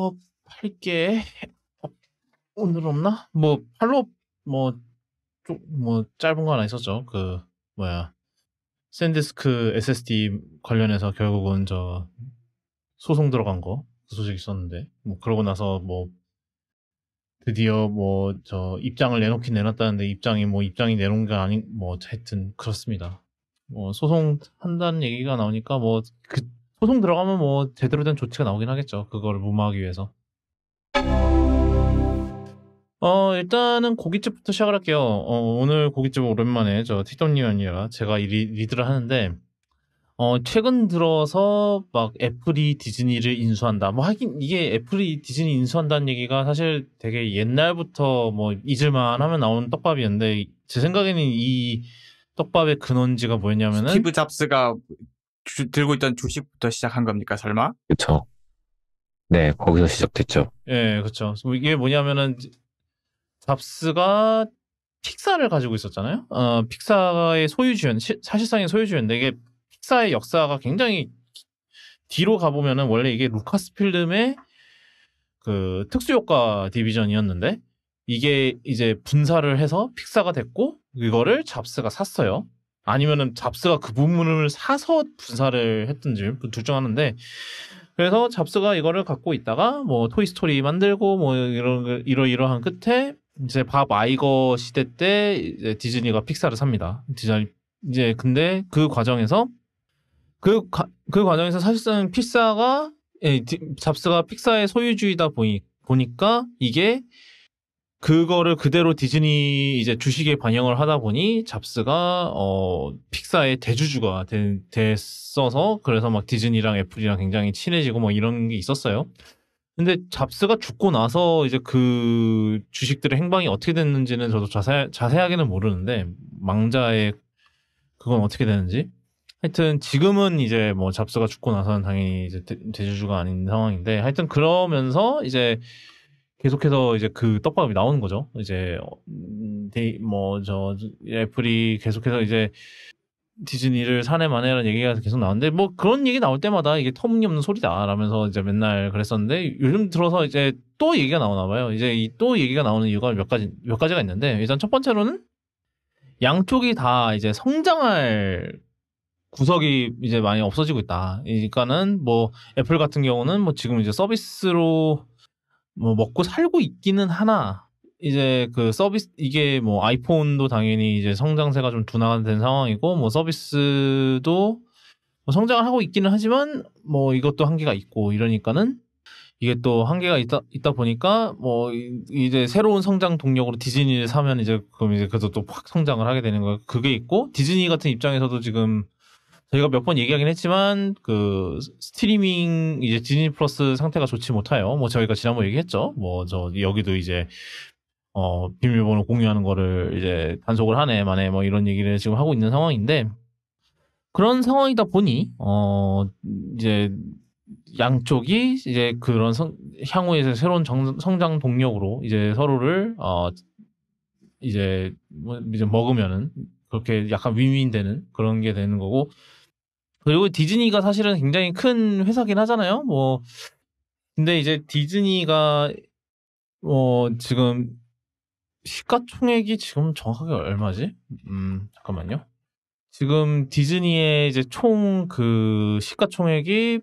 팔로업 할게 어, 오늘 없나? 뭐 팔로업 뭐좀 뭐 짧은 거 하나 있었죠. 그 뭐야 샌디스크 SSD 관련해서 결국은 저 소송 들어간 거 그 소식 있었는데 뭐 그러고 나서 뭐 드디어 뭐 저 입장을 내놓긴 내놨다는데 입장이 뭐 입장이 내놓은 게 아닌 뭐 하여튼 그렇습니다. 뭐 소송 한다는 얘기가 나오니까 뭐그 소송 들어가면 뭐 제대로 된 조치가 나오긴 하겠죠. 그걸 무마하기 위해서. 어 일단은 고깃집부터 시작을 할게요. 어, 오늘 고깃집 오랜만에 저 티덤리언이라 제가 리, 드를 하는데 어 최근 들어서 막 애플이 디즈니를 인수한다. 뭐 하긴 이게 애플이 디즈니 인수한다는 얘기가 사실 되게 옛날부터 뭐 잊을만 하면 나오는 떡밥이었는데 제 생각에는 이 떡밥의 근원지가 뭐였냐면은 스티브 잡스가 주, 들고 있던 주식부터 시작한 겁니까, 설마? 그렇죠. 네, 거기서 시작됐죠. 예, 네, 그렇죠. 이게 뭐냐면은 잡스가 픽사를 가지고 있었잖아요. 어, 픽사의 소유주연, 사실상의 소유주연데 이게 픽사의 역사가 굉장히 뒤로 가보면은 원래 이게 루카스필름의 그 특수효과 디비전이었는데 이게 이제 분사를 해서 픽사가 됐고 이거를 잡스가 샀어요. 아니면은 잡스가 그 부분을 사서 분사를 했든지 둘 중 하는데 그래서 잡스가 이거를 갖고 있다가 뭐 토이 스토리 만들고 뭐 이런 이러 이러한 끝에 이제 밥 아이거 시대 때 이제 디즈니가 픽사를 삽니다. 디즈니 이제 근데 그 과정에서 그, 가, 그 과정에서 사실상 픽사가 예, 잡스가 픽사의 소유주이다 보니, 보니까 이게 그거를 그대로 디즈니 이제 주식에 반영을 하다 보니 잡스가 어 픽사의 대주주가 되, 됐어서 그래서 막 디즈니랑 애플이랑 굉장히 친해지고 뭐 이런 게 있었어요. 근데 잡스가 죽고 나서 이제 그 주식들의 행방이 어떻게 됐는지는 저도 자세, 자세하게는 모르는데 망자의 그건 어떻게 되는지 하여튼 지금은 이제 뭐 잡스가 죽고 나서는 당연히 이제 대, 대주주가 아닌 상황인데 하여튼 그러면서 이제 계속해서 이제 그 떡밥이 나오는 거죠. 이제 어, 뭐저 애플이 계속해서 이제 디즈니를 사내 만해라는 얘기가 계속 나오는데 뭐 그런 얘기 나올 때마다 이게 터무니없는 소리다라면서 이제 맨날 그랬었는데 요즘 들어서 이제 또 얘기가 나오나 봐요. 이제 이 또 얘기가 나오는 이유가 몇 가지 몇 가지가 있는데 일단 첫 번째로는 양쪽이 다 이제 성장할 구석이 이제 많이 없어지고 있다. 그러니까는 뭐 애플 같은 경우는 뭐 지금 이제 서비스로 뭐 먹고 살고 있기는 하나 이제 그 서비스 이게 뭐 아이폰도 당연히 이제 성장세가 좀 둔화된 상황이고 뭐 서비스도 뭐 성장을 하고 있기는 하지만 뭐 이것도 한계가 있고 이러니까는 이게 또 한계가 있다 있다 보니까 뭐 이제 새로운 성장 동력으로 디즈니를 사면 이제 그럼 이제 그래서 또확 성장을 하게 되는 거 그게 있고 디즈니 같은 입장에서도 지금 저희가 몇 번 얘기하긴 했지만 그 스트리밍 이제 디즈니 플러스 상태가 좋지 못해요. 뭐 저희가 지난번 얘기했죠. 뭐 저 여기도 이제 어 비밀번호 공유하는 거를 이제 단속을 하네 만에 뭐 이런 얘기를 지금 하고 있는 상황인데 그런 상황이다 보니 어 이제 양쪽이 이제 그런 성, 향후에 새로운 정, 성장 동력으로 이제 서로를 어 이제 뭐 이제 먹으면은 그렇게 약간 윈윈되는 그런 게 되는 거고 그리고 디즈니가 사실은 굉장히 큰 회사긴 하잖아요. 뭐 근데 이제 디즈니가 어 지금 시가총액이 지금 정확하게 얼마지? 음 잠깐만요. 지금 디즈니의 이제 총 그 시가총액이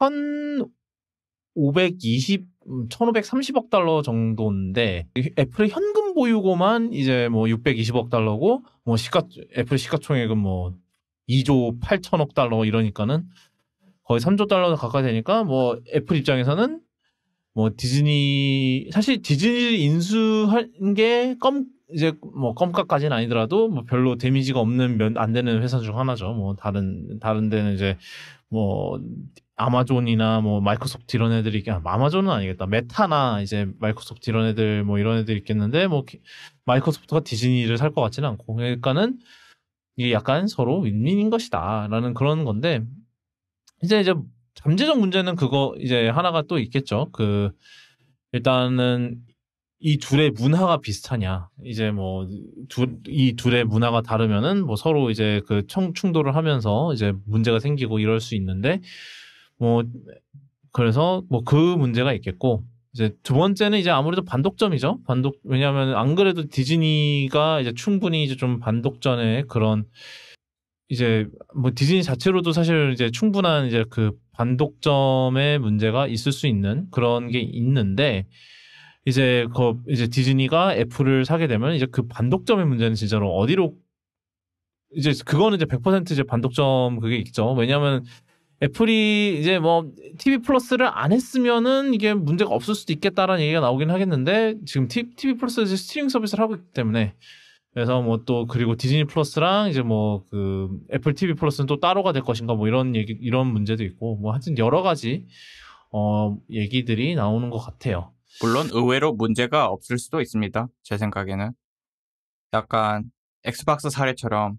1,520 1,530억 음, 달러 정도인데 애플의 현금 보유고만 이제 뭐 620억 달러고 뭐 시가 애플 시가총액은 뭐 2조 8천억 음. 달러 뭐 이러니까는 거의 3조 달러 가까이 되니까 뭐 애플 입장에서는 뭐 디즈니 사실 디즈니 인수한 게 껌 이제 뭐 껌값까지는 아니더라도 뭐 별로 데미지가 없는 면 안 되는 회사 중 하나죠. 뭐 다른 다른 데는 이제 뭐 아마존이나 뭐 마이크로소프트 이런 애들이 있 아, 아마존은 아니겠다 메타나 이제 마이크로소프트 이런 애들 뭐 이런 애들 있겠는데 뭐 마이크로소프트가 디즈니를 살 것 같지는 않고 그러니까는 이게 약간 서로 윈윈인 것이다라는 그런 건데 이제 이제 잠재적 문제는 그거 이제 하나가 또 있겠죠. 그 일단은 이 둘의 문화가 비슷하냐. 이제 뭐, 두, 이 둘의 문화가 다르면은 뭐 서로 이제 그 청, 충돌을 하면서 이제 문제가 생기고 이럴 수 있는데, 뭐, 그래서 뭐 그 문제가 있겠고, 이제 두 번째는 이제 아무래도 반독점이죠. 반독 왜냐하면 안 그래도 디즈니가 이제 충분히 이제 좀 반독전의 그런 이제 뭐 디즈니 자체로도 사실 이제 충분한 이제 그 반독점의 문제가 있을 수 있는 그런 게 있는데 이제 그 이제 디즈니가 애플을 사게 되면 이제 그 반독점의 문제는 진짜로 어디로 이제 그거는 이제 100% 이제 반독점 그게 있죠. 왜냐하면 애플이 이제 뭐 TV 플러스를 안 했으면은 이게 문제가 없을 수도 있겠다라는 얘기가 나오긴 하겠는데 지금 TV 플러스 이제 스트리밍 서비스를 하고 있기 때문에 그래서 뭐 또 그리고 디즈니 플러스랑 이제 뭐 그 애플 TV 플러스는 또 따로가 될 것인가 뭐 이런 얘기 이런 문제도 있고 뭐 하여튼 여러 가지 어 얘기들이 나오는 것 같아요. 물론 의외로 문제가 없을 수도 있습니다. 제 생각에는 약간 엑스박스 사례처럼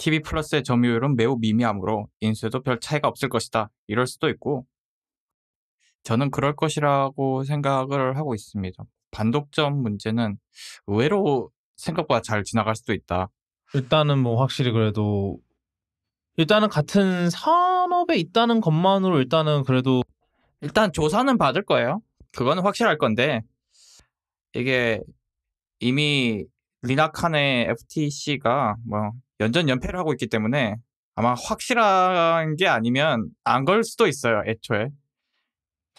TV 플러스의 점유율은 매우 미미하므로 인수에도 별 차이가 없을 것이다. 이럴 수도 있고, 저는 그럴 것이라고 생각을 하고 있습니다. 반독점 문제는 의외로 생각보다 잘 지나갈 수도 있다. 일단은 뭐 확실히 그래도 일단은 같은 산업에 있다는 것만으로 일단은 그래도 일단 조사는 받을 거예요. 그거는 확실할 건데 이게 이미 리나칸의 FTC가 뭐 연전 연패를 하고 있기 때문에 아마 확실한 게 아니면 안 걸 수도 있어요. 애초에.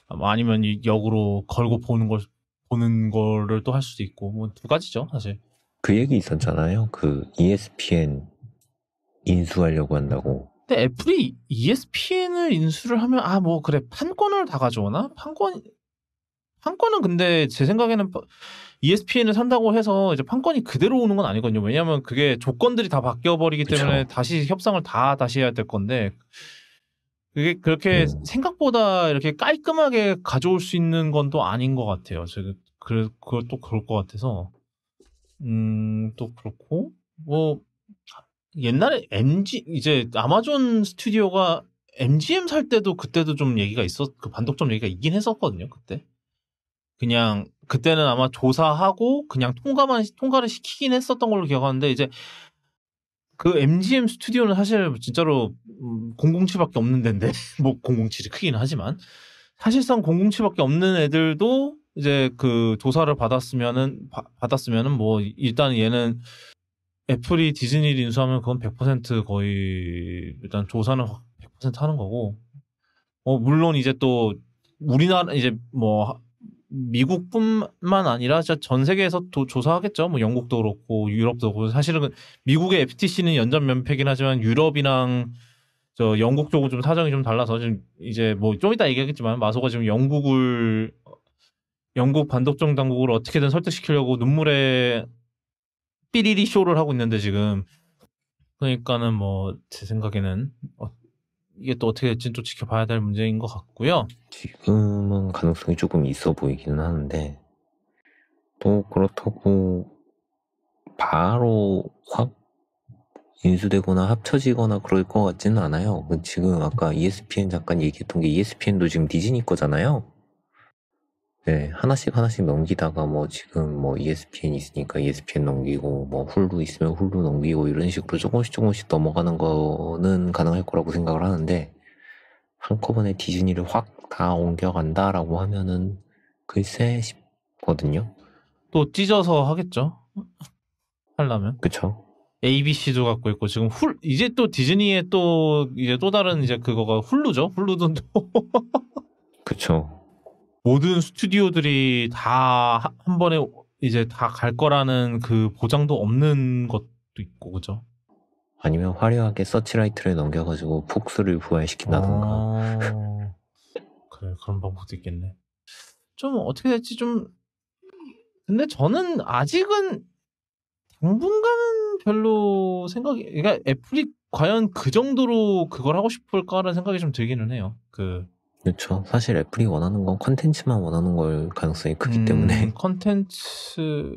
아, 뭐 아니면 역으로 걸고 보는 걸 보는 거를 또 할 수도 있고 뭐 두 가지죠 사실. 그 얘기 있었잖아요. 그 ESPN 인수하려고 한다고. 근데 애플이 ESPN을 인수를 하면 아 뭐 그래 판권을 다 가져오나? 판권 판권은 근데 제 생각에는 ESPN을 산다고 해서 이제 판권이 그대로 오는 건 아니거든요. 왜냐하면 그게 조건들이 다 바뀌어 버리기 때문에 다시 협상을 다 다시 해야 될 건데 그게 그렇게 음. 생각보다 이렇게 깔끔하게 가져올 수 있는 건 또 아닌 것 같아요. 제가 그 그걸 또 그럴 것 같아서 음또 그렇고 뭐 옛날에 MG 이제 아마존 스튜디오가 MGM 살 때도 그때도 좀 얘기가 있었 그 반독점 얘기가 있긴 했었거든요 그때 그냥 그때는 아마 조사하고 그냥 통과만 통과를 시키긴 했었던 걸로 기억하는데 이제 그 MGM 스튜디오는 사실 진짜로 007밖에 음, 없는 데인데 뭐 007이 크긴 하지만 사실상 007밖에 없는 애들도 이제 그 조사를 받았으면은 받았으면은 뭐 일단 얘는 애플이 디즈니를 인수하면 그건 100% 거의 일단 조사는 100% 하는 거고 어 물론 이제 또 우리나라 이제 뭐 미국뿐만 아니라 전 세계에서 도, 조사하겠죠. 뭐 영국도 그렇고 유럽도 그렇고 사실은 미국의 FTC는 연전 면패긴 하지만 유럽이랑 저 영국 쪽은 좀 사정이 좀 달라서 지금 이제 뭐좀 이따 얘기하겠지만 마소가 지금 영국을 영국 반독점 당국을 어떻게든 설득시키려고 눈물의 삐리리 쇼를 하고 있는데 지금 그러니까는 뭐 제 생각에는 어, 이게 또 어떻게 될지는 또 지켜봐야 될 문제인 것 같고요. 지금은 가능성이 조금 있어 보이기는 하는데 또 그렇다고 바로 확 인수되거나 합쳐지거나 그럴 것 같지는 않아요. 그 지금 아까 ESPN 잠깐 얘기했던 게 ESPN도 지금 디즈니 거잖아요. 네, 하나씩 하나씩 넘기다가 뭐 지금 뭐 ESPN 있으니까 ESPN 넘기고 뭐 훌루 있으면 훌루 넘기고 이런 식으로 조금씩 조금씩 넘어가는 거는 가능할 거라고 생각을 하는데 한꺼번에 디즈니를 확 다 옮겨간다라고 하면은 글쎄 싶거든요. 또 찢어서 하겠죠. 하려면. 그쵸. ABC도 갖고 있고 지금 훌 이제 또 디즈니의 또 이제 또 다른 이제 그거가 훌루죠. 훌루도 그쵸. 모든 스튜디오들이 다 한 번에 이제 다 갈 거라는 그 보장도 없는 것도 있고 그죠? 아니면 화려하게 서치라이트를 넘겨가지고 폭수를 부활시킨다던가 아... 그래 그런 방법도 있겠네 좀 어떻게 될지 좀 근데 저는 아직은 당분간은 별로 생각이 그러니까 애플이 과연 그 정도로 그걸 하고 싶을까라는 생각이 좀 들기는 해요 그 그렇죠. 사실 애플이 원하는 건 컨텐츠만 원하는 걸 가능성이 크기 음, 때문에 컨텐츠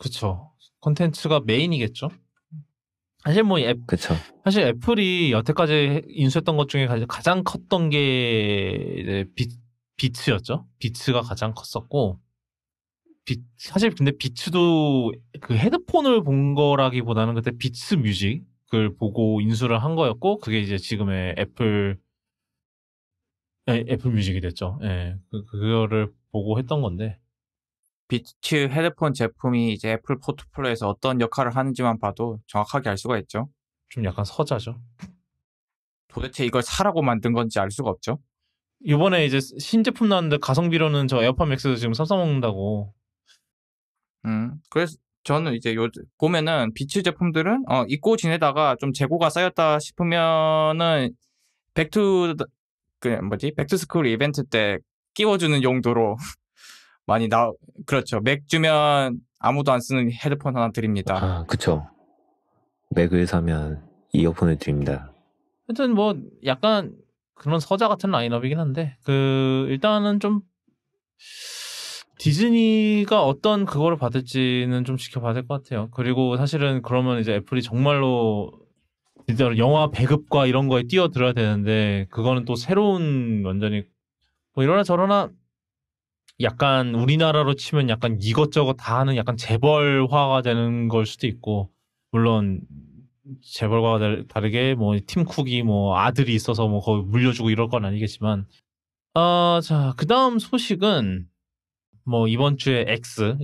그렇죠. 컨텐츠가 메인이겠죠. 사실 뭐 앱, 그쵸. 사실 애플이 여태까지 인수했던 것 중에 가장 컸던 게 비, 비츠였죠. 비츠가 가장 컸었고 비, 사실 근데 비츠도 그 헤드폰을 본 거라기보다는 그때 비츠 뮤직을 보고 인수를 한 거였고 그게 이제 지금의 애플 예, 애플 뮤직이 됐죠. 예. 그, 그 그거를 보고 했던 건데. 비츠 헤드폰 제품이 이제 애플 포트폴리오에서 어떤 역할을 하는지만 봐도 정확하게 알 수가 있죠. 좀 약간 서자죠. 도대체 이걸 사라고 만든 건지 알 수가 없죠. 이번에 이제 신제품 나왔는데 가성비로는 저 에어팟 맥스도 지금 삼삼먹는다고. 음, 그래서 저는 이제 요 보면은 비츠 제품들은 어, 입고 지내다가 좀 재고가 쌓였다 싶으면은 백투 그 뭐지 백투스쿨 이벤트 때 끼워주는 용도로 많이 나 그렇죠 맥 주면 아무도 안 쓰는 헤드폰 하나 드립니다. 아 그쵸 맥을 사면 이어폰을 드립니다. 하여튼 뭐 약간 그런 서자 같은 라인업이긴 한데 그 일단은 좀 디즈니가 어떤 그거를 받을지는 좀 지켜봐야 될 것 같아요. 그리고 사실은 그러면 이제 애플이 정말로 진짜로 영화 배급과 이런 거에 뛰어들어야 되는데 그거는 또 새로운 완전히 뭐 이러나 저러나 약간 우리나라로 치면 약간 이것저것 다 하는 약간 재벌화가 되는 걸 수도 있고 물론 재벌과 다르게 뭐 팀쿡이 뭐 아들이 있어서 뭐 거기 물려주고 이럴 건 아니겠지만 아 자 그다음 소식은 뭐 이번 주에 X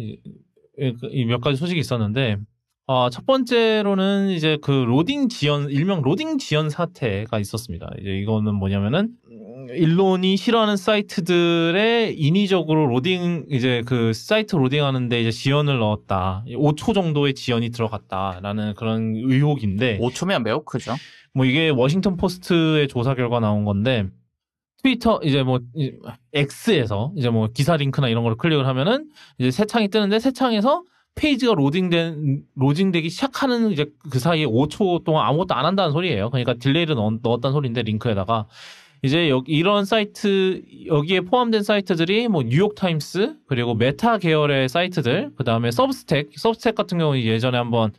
몇 가지 소식이 있었는데 어, 첫 번째로는 이제 그 로딩 지연, 일명 로딩 지연 사태가 있었습니다. 이제 이거는 뭐냐면은 음, 일론이 싫어하는 사이트들의 인위적으로 로딩 이제 그 사이트 로딩하는데 이제 지연을 넣었다. 5초 정도의 지연이 들어갔다라는 그런 의혹인데 5초면 매우 크죠. 뭐 이게 워싱턴 포스트의 조사 결과 나온 건데 트위터 이제 뭐 X에서 이제 뭐 기사 링크나 이런 걸 클릭을 하면은 이제 새 창이 뜨는데 새 창에서 페이지가 로딩된 로딩되기 시작하는 이제 그 사이에 5초 동안 아무것도 안 한다는 소리예요. 그러니까 딜레이를 넣, 넣었다는 소리인데 링크에다가 이제 여 이런 사이트 여기에 포함된 사이트들이 뭐 뉴욕 타임스 그리고 메타 계열의 사이트들 그다음에 서브스택 서브스택 같은 경우 는 예전에 한번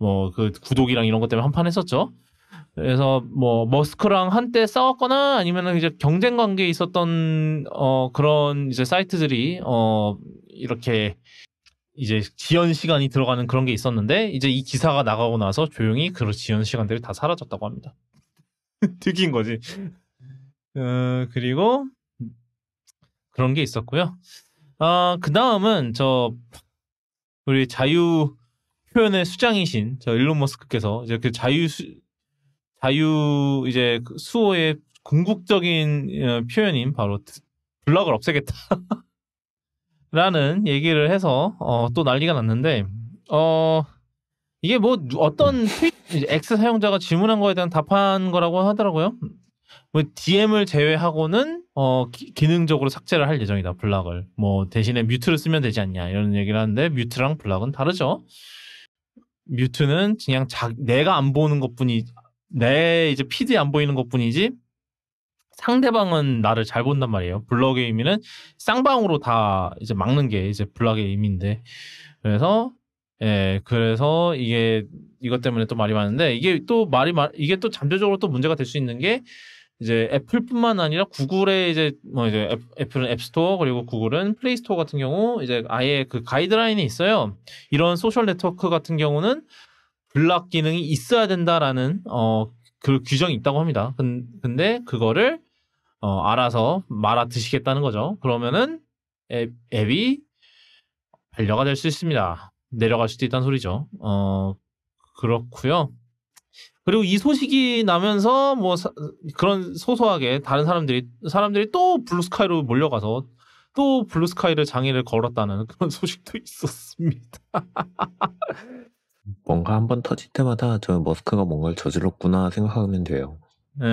뭐 그 구독이랑 이런 것 때문에 한판 했었죠. 그래서 뭐 머스크랑 한때 싸웠거나 아니면은 이제 경쟁 관계에 있었던 어 그런 이제 사이트들이 어 이렇게 이제 지연 시간이 들어가는 그런 게 있었는데 이제 이 기사가 나가고 나서 조용히 그런 지연 시간들이 다 사라졌다고 합니다. 특이인 거지. 어, 그리고 그런 게 있었고요. 아, 그 다음은 저 우리 자유 표현의 수장이신 저 일론 머스크께서 이제 그 자유 수, 자유 이제 그 수호의 궁극적인 어, 표현인 바로 블락을 없애겠다. 라는 얘기를 해서 어, 음. 또 난리가 났는데 어 이게 뭐 어떤 음. 트윗 X 사용자가 질문한 거에 대한 답한 거라고 하더라고요. 뭐 DM을 제외하고는 어 기, 능적으로 삭제를 할 예정이다 블락을 뭐 대신에 뮤트를 쓰면 되지 않냐 이런 얘기를 하는데 뮤트랑 블락은 다르죠. 뮤트는 그냥 자, 내가 안 보는 것뿐이 내 이제 피드에 안 보이는 것뿐이지 상대방은 나를 잘 본단 말이에요. 블럭의의미는 쌍방으로 다 이제 막는 게 이제 블의게임인데 그래서 예 그래서 이게 이것 때문에 또 말이 많은데 이게 또 말이 말 이게 또 잠재적으로 또 문제가 될 수 있는 게 이제 애플뿐만 아니라 구글의 이제 뭐 이제 애, 플은 앱스토어 그리고 구글은 플레이스토어 같은 경우 이제 아예 그 가이드라인이 있어요. 이런 소셜 네트워크 같은 경우는 블락 기능이 있어야 된다라는 어 그 규정이 있다고 합니다. 근데 그거를 어, 알아서 말아 드시겠다는 거죠. 그러면은 앱, 앱이 반려가 될 수 있습니다. 내려갈 수도 있다는 소리죠. 어, 그렇고요. 그리고 이 소식이 나면서 뭐 사, 그런 소소하게 다른 사람들이 사람들이 또 블루스카이로 몰려가서 또 블루스카이를 장애를 걸었다는 그런 소식도 있었습니다. 뭔가 한 번 터질 때마다 저 머스크가 뭔가를 저질렀구나 생각하면 돼요. 네.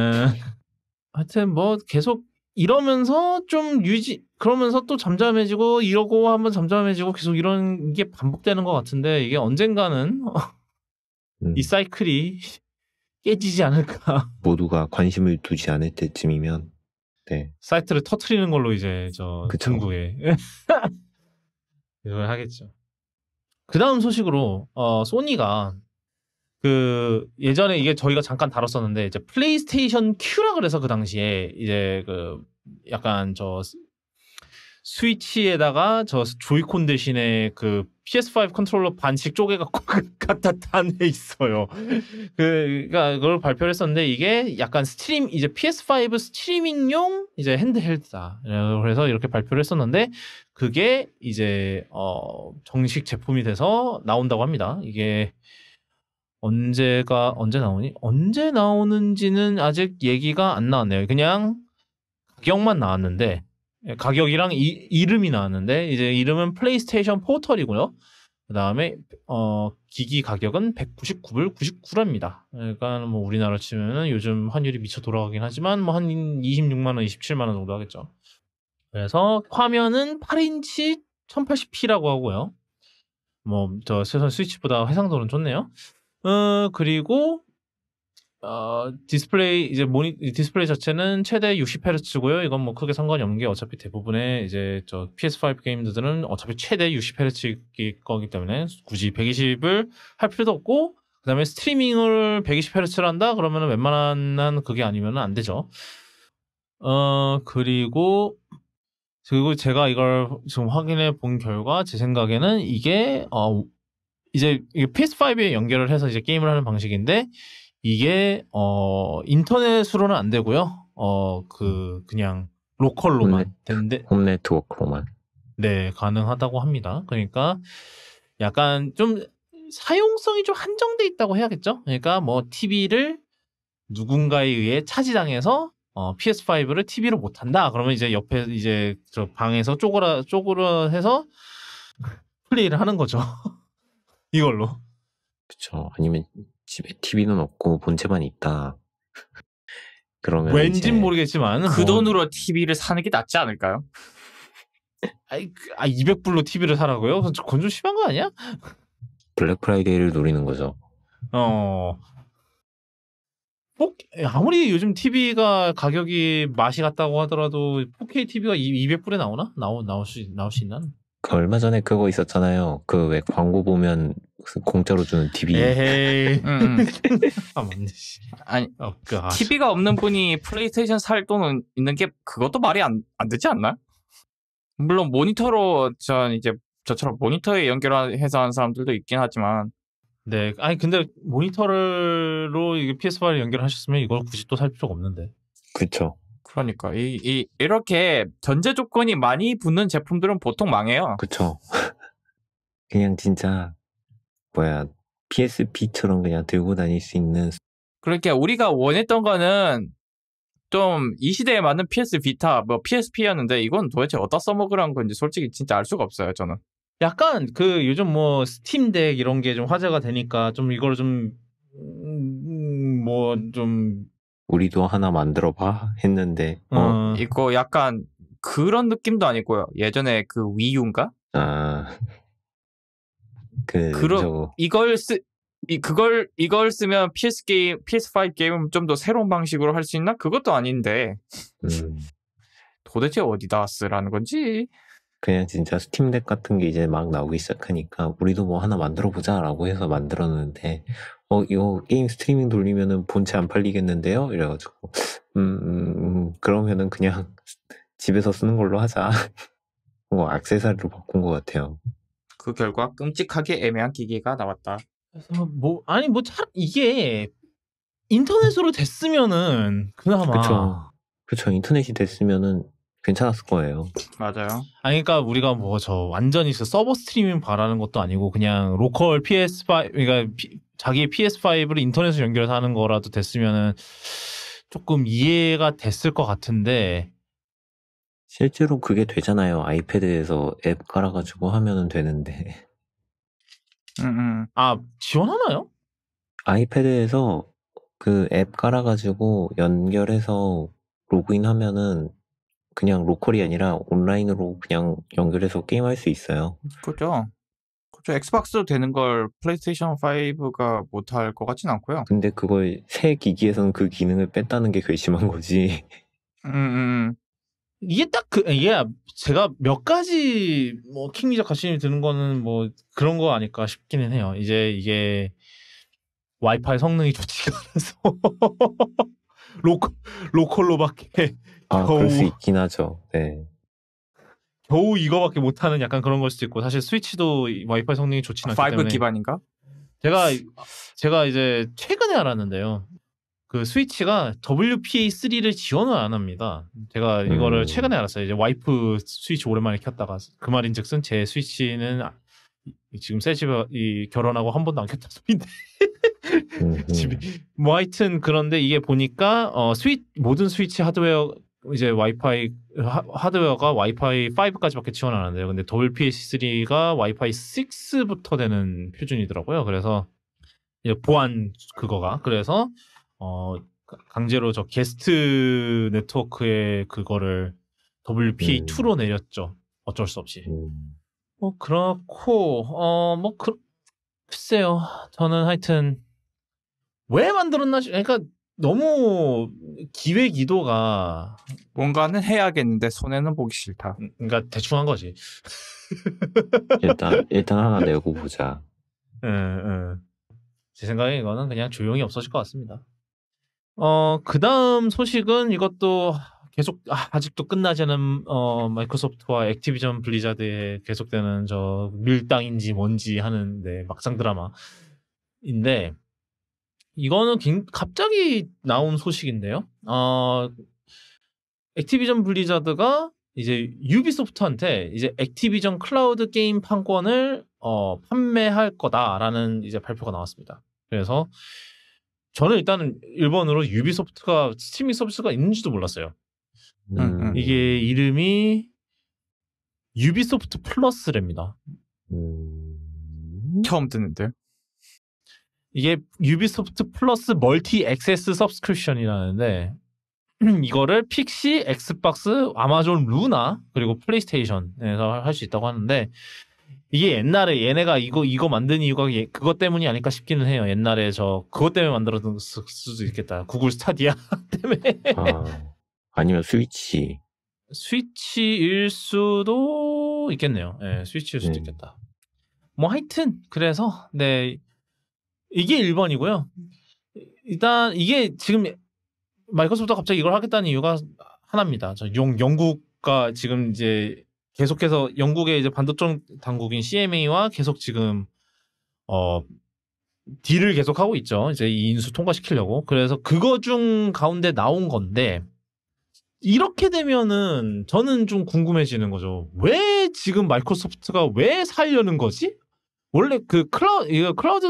하여튼 뭐 계속 이러면서 좀 유지 그러면서 또 잠잠해지고 이러고 한번 잠잠해지고 계속 이런 게 반복되는 것 같은데 이게 언젠가는 음. 이 사이클이 깨지지 않을까. 모두가 관심을 두지 않을 때쯤이면 네. 사이트를 터트리는 걸로 이제 저 그쵸. 중국에 이걸 하겠죠. 그 다음 소식으로 어, 소니가 그 예전에 이게 저희가 잠깐 다뤘었는데 이제 플레이스테이션 큐라 그래서 그 당시에 이제 그 약간 저 스위치에다가 저 조이콘 대신에 그 PS5 컨트롤러 반씩 쪼개갖고 그 갖다 단에 있어요. 그니까 그러니까 그걸 발표를 했었는데 이게 약간 스트림, 이제 PS5 스트리밍용 이제 핸드헬드다. 그래서 이렇게 발표를 했었는데 그게 이제, 어, 정식 제품이 돼서 나온다고 합니다. 이게 언제가 언제 나오니? 언제 나오는지는 아직 얘기가 안 나왔네요. 그냥 가격만 나왔는데 예, 가격이랑 이, 이름이 나왔는데 이제 이름은 플레이스테이션 포털이고요. 그다음에 어 기기 가격은 199불 99랍니다. 그러니까 뭐 우리나라 치면은 요즘 환율이 미쳐 돌아가긴 하지만 뭐 한 26만 원, 27만 원 정도 하겠죠. 그래서 화면은 8인치 1080p라고 하고요. 뭐저 세선 스위치보다 해상도는 좋네요. 어, 그리고 어, 디스플레이 이제 모니 디스플레이 자체는 최대 60Hz고요. 이건 뭐 크게 상관이 없는 게 어차피 대부분의 이제 저 PS5 게임들은 어차피 최대 60Hz일 거기 때문에 굳이 120을 할 필요도 없고 그다음에 스트리밍을 1 2 0 h z 를 한다 그러면은 웬만한 그게 아니면은 안 되죠. 어 그리고 그리고 제가 이걸 지금 확인해 본 결과 제 생각에는 이게 어 이제 PS5에 연결을 해서 이제 게임을 하는 방식인데 이게 어 인터넷으로는 안 되고요. 어 그 그냥 로컬로만 되는데 홈 네트워크로만 네 가능하다고 합니다. 그러니까 약간 좀 사용성이 좀 한정돼 있다고 해야겠죠. 그러니까 뭐 TV를 누군가에 의해 차지당해서 어, PS5를 TV로 못 한다. 그러면 이제 옆에 이제 저 방에서 쪼그라 쪼그라 해서 플레이를 하는 거죠. 이걸로. 그쵸. 아니면 집에 TV는 없고 본체만 있다. 그러면 왠지 모르겠지만 그 어. 돈으로 TV를 사는 게 낫지 않을까요? 그, 아 200불로 TV를 사라고요? 건조 심한 거 아니야? 블랙 프라이데이를 노리는 거죠. 어. 뭐, 예, 아무리 요즘 TV가 가격이 맛이 같다고 하더라도 4K TV가 200불에 나오나? 나오 나올 수 나올 수 있나? 그 얼마 전에 그거 있었잖아요. 그 왜 광고 보면 공짜로 주는 TV. 에헤이. 음, 음. 아 맞네. 아니, 어, TV가 없는 분이 플레이스테이션 살 돈은 있는 게 그것도 말이 안, 안 되지 않나? 물론 모니터로 전 이제 저처럼 모니터에 연결해서 하는 사람들도 있긴 하지만. 네, 아니 근데 모니터로 PS5를 연결하셨으면 이걸 굳이 또 살 필요가 없는데. 그렇죠. 그러니까 이, 이 이렇게 전제 조건이 많이 붙는 제품들은 보통 망해요. 그쵸. 그냥 진짜 뭐야 PSP처럼 그냥 들고 다닐 수 있는. 그러니까 우리가 원했던 거는 좀 이 시대에 맞는 PS 비타, 뭐 PSP였는데 이건 도대체 어디다 써먹으란 건지 솔직히 진짜 알 수가 없어요 저는. 약간 그 요즘 뭐 스팀덱 이런 게 좀 화제가 되니까 좀 이걸 좀 뭐좀 음, 음 뭐좀 우리도 하나 만들어 봐 했는데 어. 음, 이거 약간 그런 느낌도 아니고요. 예전에 그 위유인가? 아. 그 그러, 저... 이걸 쓰 이, 그걸 이걸 쓰면 PS 게임 PS5 게임은 좀 더 새로운 방식으로 할 수 있나? 그것도 아닌데. 음. 도대체 어디다 쓰라는 건지. 그냥 진짜 스팀덱 같은 게 이제 막 나오기 시작하니까 우리도 뭐 하나 만들어 보자라고 해서 만들었는데 어, 이거 게임 스트리밍 돌리면은 본체 안 팔리겠는데요? 이래가지고, 음, 음, 음. 그러면은 그냥 집에서 쓰는 걸로 하자. 뭐, 악세사리로 바꾼 것 같아요. 그 결과 끔찍하게 애매한 기계가 나왔다. 그래서 뭐, 아니, 뭐, 참, 이게 인터넷으로 됐으면은 그나마. 그쵸. 그쵸. 인터넷이 됐으면은 괜찮았을 거예요. 맞아요. 아니, 그러니까 우리가 뭐 저 완전히 서버 스트리밍 바라는 것도 아니고 그냥 로컬 PS5, 그러니까 피, 자기의 PS5를 인터넷으로 연결해서 하는 거라도 됐으면은 조금 이해가 됐을 것 같은데 실제로 그게 되잖아요. 아이패드에서 앱 깔아가지고 하면은 되는데. 음, 음. 아 지원하나요? 아이패드에서 그 앱 깔아가지고 연결해서 로그인하면은 그냥 로컬이 아니라 온라인으로 그냥 연결해서 게임할 수 있어요. 그죠. 렇 그죠. 렇 엑스박스도 되는 걸 플레이스테이션 5가 못할 것 같진 않고요. 근데 그걸 새 기기에서는 그 기능을 뺐다는 게 괘씸한 거지. 음, 음, 음. 이게 딱 그, 이게 제가 몇 가지 뭐 킹리적 가심이 드는 거는 뭐 그런 거 아닐까 싶기는 해요. 이제 이게 와이파이 성능이 좋지 않아서 로컬, 로컬로밖에 아, 겨우 그럴 수 있긴 하죠. 네. 겨우 이거밖에 못하는 약간 그런 걸 수도 있고 사실 스위치도 와이파이 성능이 좋지는 아, 않기 5 때문에 기반인가? 제가 제가 이제 최근에 알았는데요. 그 스위치가 WPA3를 지원을 안 합니다. 제가 이거를 음. 최근에 알았어요. 이제 와이프 스위치 오랜만에 켰다가 그 말인즉슨 제 스위치는 아, 지금 새 집에 이 결혼하고 한 번도 안 켰다 소리인데 집이 뭐 하여튼 그런데 이게 보니까 어 스위 모든 스위치 하드웨어 이제 와이파이 하드웨어가 와이파이 5까지밖에 지원 안하는데요 근데 돌PC3가 와이파이 6부터 되는 표준이더라고요. 그래서 보안 그거가 그래서 어 강제로 저 게스트 네트워크에 그거를 WPA2로 음. 내렸죠. 어쩔 수 없이. 음. 뭐 그렇고 어뭐 그, 글쎄요. 저는 하여튼 왜 만들었나 그러니까 너무 기획 이도가 뭔가는 해야겠는데 손해는 보기 싫다. 음, 그러니까 대충 한 거지. 일단 일단 하나 내고 보자. 예, 예. 제 생각에 이거는 그냥 조용히 없어질 것 같습니다. 어, 그 다음 소식은 이것도 계속 아, 직도 끝나지 않은 어, 마이크로소프트와 액티비전 블리자드의 계속되는 저 밀당인지 뭔지 하는데 네, 막상 드라마인데 이거는 갑자기 나온 소식인데요. 어, 액티비전 블리자드가 이제 유비소프트한테 이제 액티비전 클라우드 게임 판권을 어, 판매할 거다라는 이제 발표가 나왔습니다. 그래서 저는 일단은 일본으로 유비소프트가 스팀밍 트 서비스가 있는지도 몰랐어요. 음. 음, 음. 이게 이름이 유비소프트 플러스랍니다. 음. 처음 듣는데. 이게 유비소프트 플러스 멀티 액세스 서브스크립션이라는데 이거를 픽시, 엑스박스, 아마존 루나 그리고 플레이스테이션에서 할 수 있다고 하는데 이게 옛날에 얘네가 이거 이거 만든 이유가 예, 그것 때문이 아닐까 싶기는 해요. 옛날에 저 그것 때문에 만들었을 수도 있겠다. 구글 스타디아 때문에. 아, 니면 스위치. 스위치일 수도 있겠네요. 예, 스위치일 수도 음. 있겠다. 뭐 하여튼 그래서 네 이게 1번이고요. 음. 일단 이게 지금 마이크로소프트가 갑자기 이걸 하겠다는 이유가 하나입니다. 저 용, 영국과 지금 이제 계속해서 영국의 이제 반도체 당국인 CMA와 계속 지금 어 딜을 계속 하고 있죠. 이제 이 인수 통과시키려고. 그래서 그거 중 가운데 나온 건데 이렇게 되면은 저는 좀 궁금해지는 거죠. 왜 지금 마이크로소프트가 왜 살려는 거지? 원래 그 클라우, 이거 클라우드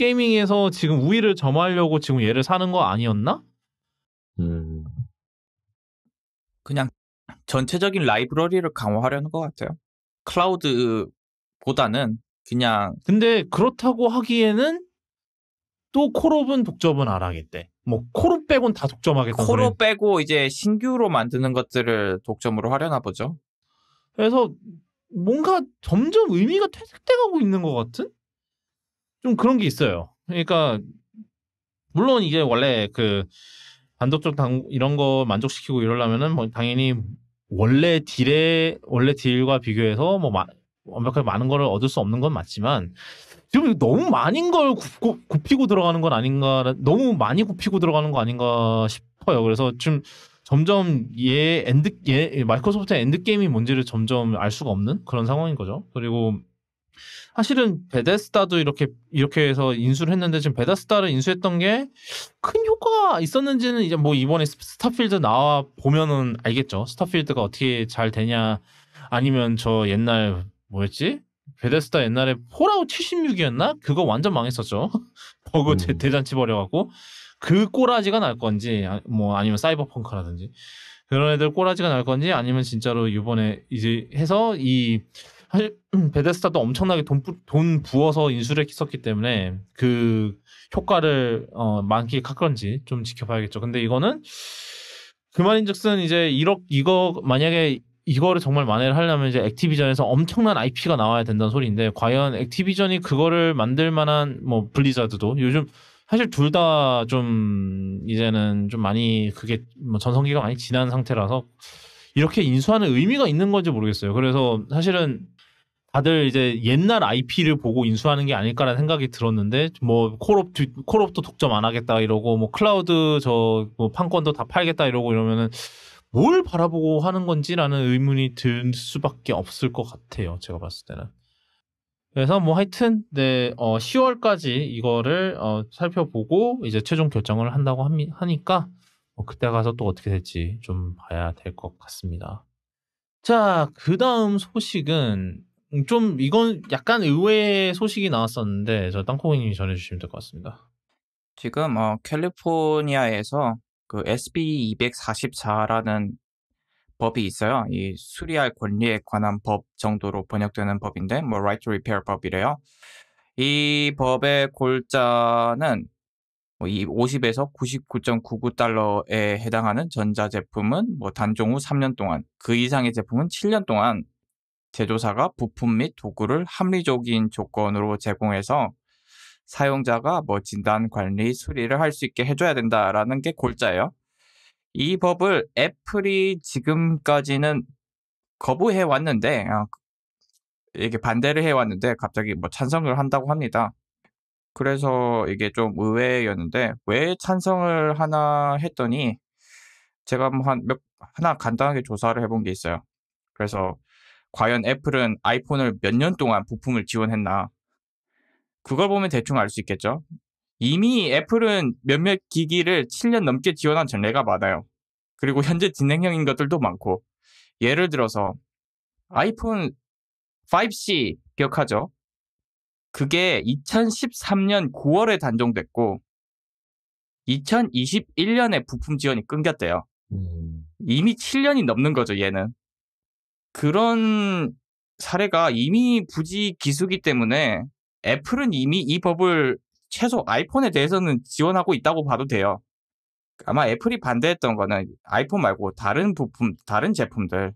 게이밍에서 지금 우위를 점하려고 지금 얘를 사는 거 아니었나? 음. 그냥 전체적인 라이브러리를 강화하려는 것 같아요. 클라우드보다는 그냥 근데 그렇다고 하기에는 또 콜옵은 독점은 안 하겠대. 뭐 콜옵 빼곤 다 독점하겠고 콜옵 빼고 이제 신규로 만드는 것들을 독점으로 하려나 보죠. 그래서 뭔가 점점 의미가 퇴색돼가고 있는 것 같은? 좀 그런 게 있어요. 그러니까 물론 이제 원래 그 반독적 당 이런 거 만족시키고 이러려면은 뭐 당연히 원래 딜에 원래 딜과 비교해서 뭐 마, 완벽하게 많은 거를 얻을 수 없는 건 맞지만 지금 너무 많은 걸 굽고, 굽히고 들어가는 건 아닌가 너무 많이 굽히고 들어가는 거 아닌가 싶어요. 그래서 좀 점점 얘 엔드 얘마이크로소프트 엔드 게임이 뭔지를 점점 알 수가 없는 그런 상황인 거죠. 그리고 사실은 베데스다도 이렇게 이렇게 해서 인수를 했는데 지금 베데스다를 인수했던 게 큰 효과가 있었는지는 이제 뭐 이번에 스타필드 나와 보면은 알겠죠. 스타필드가 어떻게 잘 되냐 아니면 저 옛날 뭐였지? 베데스다 옛날에 폴아웃 76이었나? 그거 완전 망했었죠. 버그 음. 대잔치 버려갖고그 꼬라지가 날 건지 아, 뭐 아니면 사이버펑크라든지 그런 애들 꼬라지가 날 건지 아니면 진짜로 이번에 이제 해서 이 사실 음, 베데스타도 엄청나게 돈, 부, 돈 부어서 인수를 했었기 때문에 그 효과를 어, 만끽할 건지 좀 지켜봐야겠죠. 근데 이거는 그 말인즉슨 이제 1억 이거 만약에 이거를 정말 만회를 하려면 이제 액티비전에서 엄청난 IP가 나와야 된다는 소리인데 과연 액티비전이 그거를 만들 만한 뭐 블리자드도 요즘 사실 둘 다 좀 이제는 좀 많이 그게 뭐 전성기가 많이 지난 상태라서 이렇게 인수하는 의미가 있는 건지 모르겠어요. 그래서 사실은 다들 이제 옛날 IP를 보고 인수하는 게 아닐까라는 생각이 들었는데 뭐 콜옵 콜옵도 독점 안 하겠다 이러고 뭐 클라우드 저뭐 판권도 다 팔겠다 이러고 이러면은 뭘 바라보고 하는 건지라는 의문이 들 수밖에 없을 것 같아요. 제가 봤을 때는. 그래서 뭐 하여튼 네, 어, 10월까지 이거를 어, 살펴보고 이제 최종 결정을 한다고 함이, 하니까 뭐 그때 가서 또 어떻게 될지 좀 봐야 될 것 같습니다. 자, 그 다음 소식은 음, 좀 이건 약간 의외의 소식이 나왔었는데 저 땅콩이님이 전해주시면 될 것 같습니다. 지금 어, 캘리포니아에서 그 SB 244라는 법이 있어요. 이 수리할 권리에 관한 법 정도로 번역되는 법인데 뭐 Right to Repair 법이래요. 이 법의 골자는 뭐 이 50에서 99.99달러에 해당하는 전자제품은 뭐 단종 후 3년 동안, 그 이상의 제품은 7년 동안 제조사가 부품 및 도구를 합리적인 조건으로 제공해서 사용자가 뭐 진단, 관리, 수리를 할 수 있게 해줘야 된다라는 게 골자예요. 이 법을 애플이 지금까지는 거부해 왔는데 아, 이게 반대를 해 왔는데 갑자기 뭐 찬성을 한다고 합니다. 그래서 이게 좀 의외였는데 왜 찬성을 하나 했더니 제가 뭐 한 몇 하나 간단하게 조사를 해본 게 있어요. 그래서 과연 애플은 아이폰을 몇 년 동안 부품을 지원했나? 그걸 보면 대충 알 수 있겠죠? 이미 애플은 몇몇 기기를 7년 넘게 지원한 전례가 많아요. 그리고 현재 진행형인 것들도 많고, 예를 들어서 아이폰 5C 기억하죠? 그게 2013년 9월에 단종됐고, 2021년에 부품 지원이 끊겼대요. 음. 이미 7년이 넘는 거죠, 얘는. 그런 사례가 이미 부지 기수기 때문에 애플은 이미 이 법을 최소 아이폰에 대해서는 지원하고 있다고 봐도 돼요. 아마 애플이 반대했던 거는 아이폰 말고 다른 부품, 다른 제품들,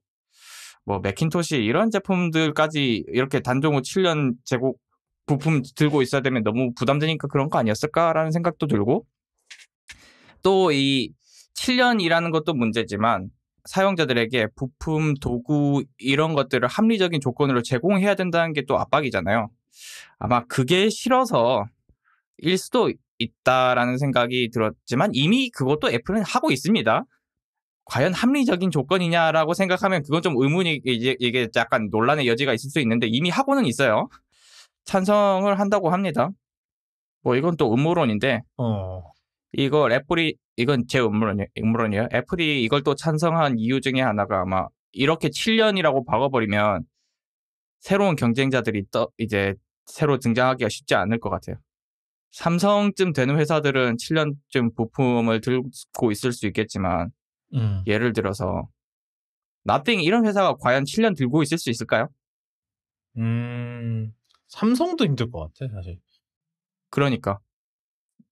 뭐 맥킨토시 이런 제품들까지 이렇게 단종 후 7년 제곱 부품 들고 있어야 되면 너무 부담되니까 그런 거 아니었을까라는 생각도 들고 또 이 7년이라는 것도 문제지만 사용자들에게 부품, 도구 이런 것들을 합리적인 조건으로 제공해야 된다는 게 또 압박이잖아요. 아마 그게 싫어서 일 수도 있다라는 생각이 들었지만 이미 그것도 애플은 하고 있습니다. 과연 합리적인 조건이냐라고 생각하면 그건 좀 의문이 이게 약간 논란의 여지가 있을 수 있는데 이미 하고는 있어요. 찬성을 한다고 합니다. 뭐 이건 또 음모론인데. 어. 이거 랩플이 이건 제 음론이, 에요 음론이에요. 애플이 이걸 또 찬성한 이유 중에 하나가 아마 이렇게 7년이라고 박아버리면 새로운 경쟁자들이 떠, 이제 새로 등장하기가 쉽지 않을 것 같아요. 삼성쯤 되는 회사들은 7년쯤 부품을 들고 있을 수 있겠지만 음. 예를 들어서 나띵 이런 회사가 과연 7년 들고 있을 수 있을까요? 음 삼성도 힘들 것 같아 사실. 그러니까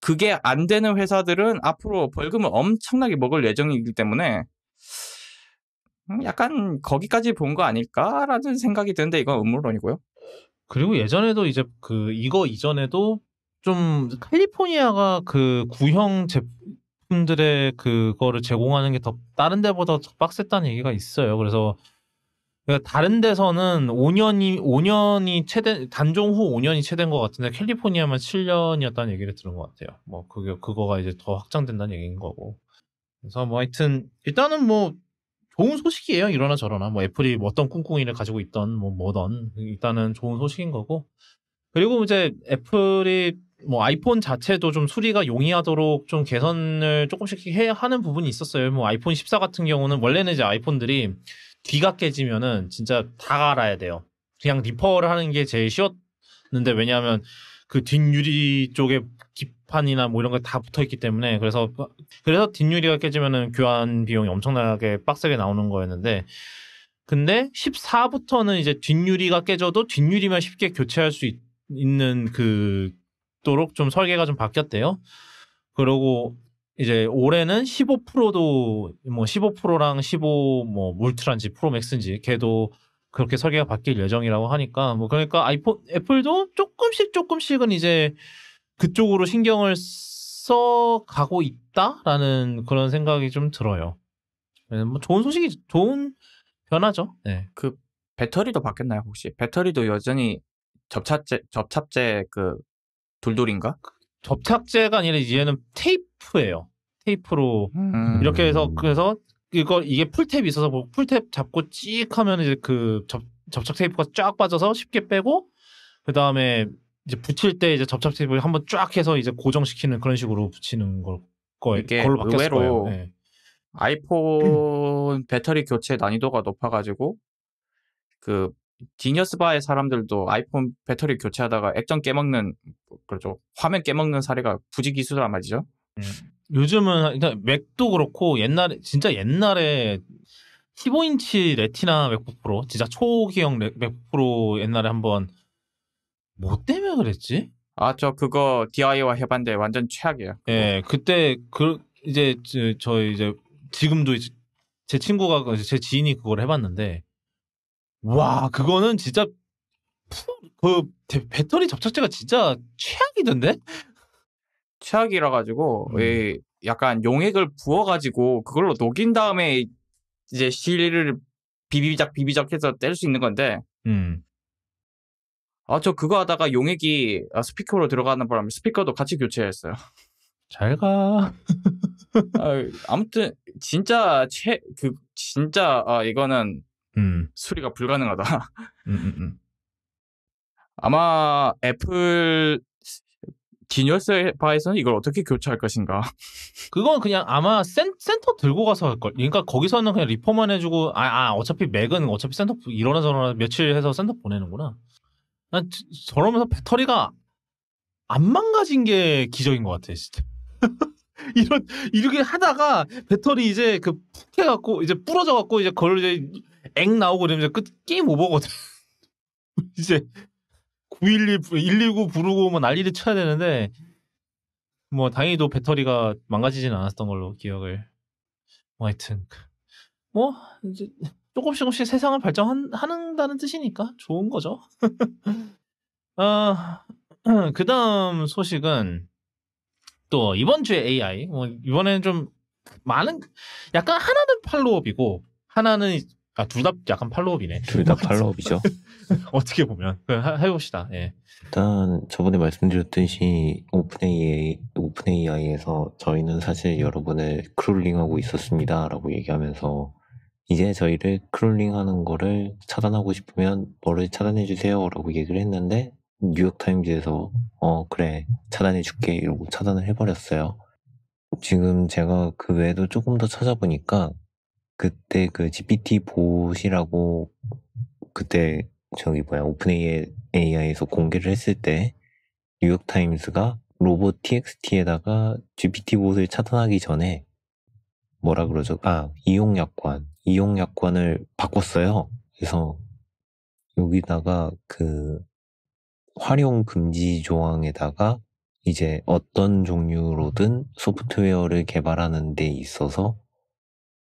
그게 안 되는 회사들은 앞으로 벌금을 엄청나게 먹을 예정이기 때문에 음, 약간 거기까지 본 거 아닐까라는 생각이 드는데 이건 음모론이고요. 그리고 예전에도 이제 그 이거 이전에도 좀 캘리포니아가 그 구형 제품들의 그거를 제공하는 게 더 다른 데보다 더 빡셌다는 얘기가 있어요. 그래서 그러니까 다른 데서는 5년이 5년이 최대 단종 후 5년이 최대인 것 같은데 캘리포니아만 7년이었다는 얘기를 들은 것 같아요. 뭐 그게 그거가 이제 더 확장된다는 얘기인 거고. 그래서 뭐 하여튼 일단은 뭐 좋은 소식이에요. 이러나 저러나 뭐 애플이 뭐 어떤 꿍꿍이를 가지고 있던 뭐 뭐던 일단은 좋은 소식인 거고. 그리고 이제 애플이 뭐 아이폰 자체도 좀 수리가 용이하도록 좀 개선을 조금씩 해야 하는 부분이 있었어요. 뭐 아이폰 14 같은 경우는 원래는 이제 아이폰들이 뒤가 깨지면은 진짜 다 갈아야 돼요. 그냥 리퍼를 하는 게 제일 쉬웠는데 왜냐하면 그 뒷유리 쪽에 기판이나 뭐 이런 거 다 붙어 있기 때문에 그래서 그래서 뒷유리가 깨지면은 교환 비용이 엄청나게 빡세게 나오는 거였는데 근데 14부터는 이제 뒷유리가 깨져도 뒷유리만 쉽게 교체할 수 있, 는그 도록 좀 설계가 좀 바뀌었대요. 그러고 이제 올해는 15%도 뭐 15%랑 15뭐 울트라인지 프로맥스인지 걔도 그렇게 설계가 바뀔 예정이라고 하니까 뭐 그러니까 아이폰 애플도 조금씩 조금씩은 이제 그쪽으로 신경을 써 가고 있다라는 그런 생각이 좀 들어요. 뭐 좋은 소식이 좋은 변화죠. 네. 그 배터리도 바뀌었나요 혹시? 배터리도 여전히 접착제 접착제 그 돌돌인가? 접착제가 아니라 이 얘는 테이프예요. 테이프로 음. 이렇게 해서 그래서 이거 이게 풀탭이 있어서 뭐 풀탭 잡고 찍 하면 이제 그 접, 접착 테이프가 쫙 빠져서 쉽게 빼고 그 다음에 이제 붙일 때 이제 접착 테이프를 한번 쫙 해서 이제 고정시키는 그런 식으로 붙이는 걸 거에 걸로 바뀌었을 거요 네. 아이폰 배터리 교체 난이도가 높아가지고 그 디니어스바의 사람들도 아이폰 배터리 교체하다가 액정 깨먹는 그렇죠 화면 깨먹는 사례가 부지기수란 말이죠. 음. 요즘은 일단 맥도 그렇고 옛날에 진짜 옛날에 15인치 레티나 맥북 프로 진짜 초기형 맥북 프로 옛날에 한번 뭐 때문에 그랬지? 아 저 그거 DIY 해봤는데 완전 최악이에요. 예, 네, 그때 그 이제 저, 이제 지금도 이제 제 친구가 그, 제 지인이 그걸 해봤는데 와 그거는 진짜 그 배터리 접착제가 진짜 최악이던데? 최악이라 가지고 음. 약간 용액을 부어가지고 그걸로 녹인 다음에 이제 실을 비비작 비비작해서 뗄 수 있는 건데. 음. 아저 그거 하다가 용액이 아, 스피커로 들어가는 바람에 스피커도 같이 교체했어요. 잘 가. 아, 무튼 진짜 최 그 진짜 아 이거는 음. 수리가 불가능하다. 음, 음, 아마 애플 디니어스바에서는 이걸 어떻게 교체할 것인가? 그건 그냥 아마 센, 센터 들고 가서 할 걸. 그러니까 거기서는 그냥 리폼만 해주고 아, 아 어차피 맥은 어차피 센터 이러나 저러나 며칠 해서 센터 보내는구나. 난 저러면서 배터리가 안 망가진 게 기적인 것 같아 진짜. 이런 이렇게 하다가 배터리 이제 그 푹해갖고 이제 부러져갖고 이제 그걸 이제 엥 나오고 이러면 끝 게임 오버거든. 이제 911 119 부르고 뭐 난리를 쳐야 되는데 뭐 다행히도 배터리가 망가지진 않았던 걸로 기억을 뭐 하여튼 뭐 이제 조금씩 조금씩 세상을 발전한다는 뜻이니까 좋은 거죠. 아, 그 다음 소식은 또 이번 주에 AI 뭐 이번에는 좀 많은 약간 하나는 팔로업이고 하나는 아, 둘 다 약간 팔로업이네. 둘 다 팔로업이죠. 어떻게 보면. 하, 해봅시다. 예. 일단, 저번에 말씀드렸듯이, 오픈AI, 오픈AI에서 저희는 사실 여러분을 크롤링하고 있었습니다. 라고 얘기하면서, 이제 저희를 크롤링하는 거를 차단하고 싶으면 뭐를 차단해주세요. 라고 얘기를 했는데, 뉴욕타임즈에서, 어, 그래, 차단해줄게. 이러고 차단을 해버렸어요. 지금 제가 그 외에도 조금 더 찾아보니까 그때 그 GPT 봇이라고 그때 저기 뭐야 오픈 AI에서 공개를 했을 때 뉴욕 타임스가 로봇 TXT에다가 GPT 봇을 차단하기 전에 뭐라 그러죠? 아 이용 약관 이용 약관을 바꿨어요. 그래서 여기다가 그 활용 금지 조항에다가 이제 어떤 종류로든 소프트웨어를 개발하는 데 있어서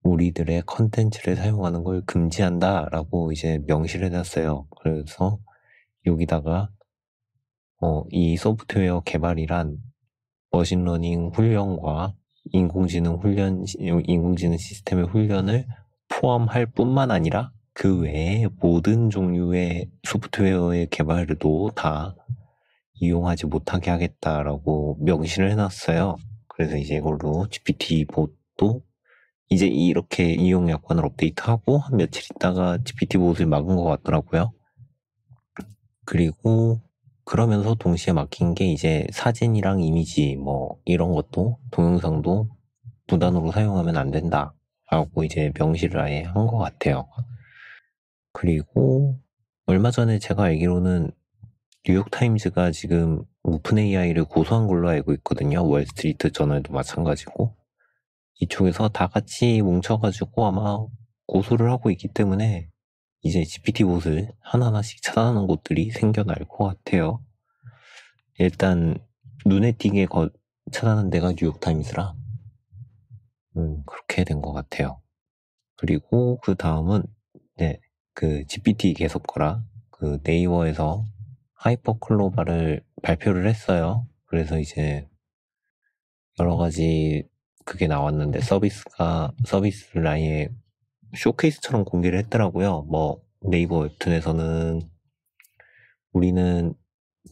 우리들의 컨텐츠를 사용하는 걸 금지한다 라고 이제 명시를 해놨어요. 그래서 여기다가 어, 이 소프트웨어 개발이란 머신러닝 훈련과 인공지능 훈련, 인공지능 시스템의 훈련을 포함할 뿐만 아니라 그 외에 모든 종류의 소프트웨어의 개발도 다 이용하지 못하게 하겠다라고 명시를 해놨어요. 그래서 이제 이걸로 GPT 봇도 이제 이렇게 이용 약관을 업데이트하고 한 며칠 있다가 GPT 보호를 막은 것 같더라고요. 그리고 그러면서 동시에 막힌 게 이제 사진이랑 이미지 뭐 이런 것도 동영상도 무단으로 사용하면 안 된다. 라고 이제 명시를 아예 한 것 같아요. 그리고 얼마 전에 제가 알기로는 뉴욕타임즈가 지금 오픈 AI를 고소한 걸로 알고 있거든요. 월스트리트 저널도 마찬가지고. 이쪽에서 다 같이 뭉쳐가지고 아마 고소를 하고 있기 때문에 이제 GPT 봇을 하나하나씩 차단하는 곳들이 생겨날 것 같아요. 일단 눈에 띄게 거, 차단한 데가 뉴욕타임스라 음, 그렇게 된 것 같아요. 그리고 그 다음은 네, 그 GPT 계속 거라 그 네이버에서 하이퍼 클로바를 발표를 했어요. 그래서 이제 여러 가지 그게 나왔는데 서비스가 서비스를 아예 쇼케이스처럼 공개를 했더라고요. 뭐 네이버 웹툰에서는 우리는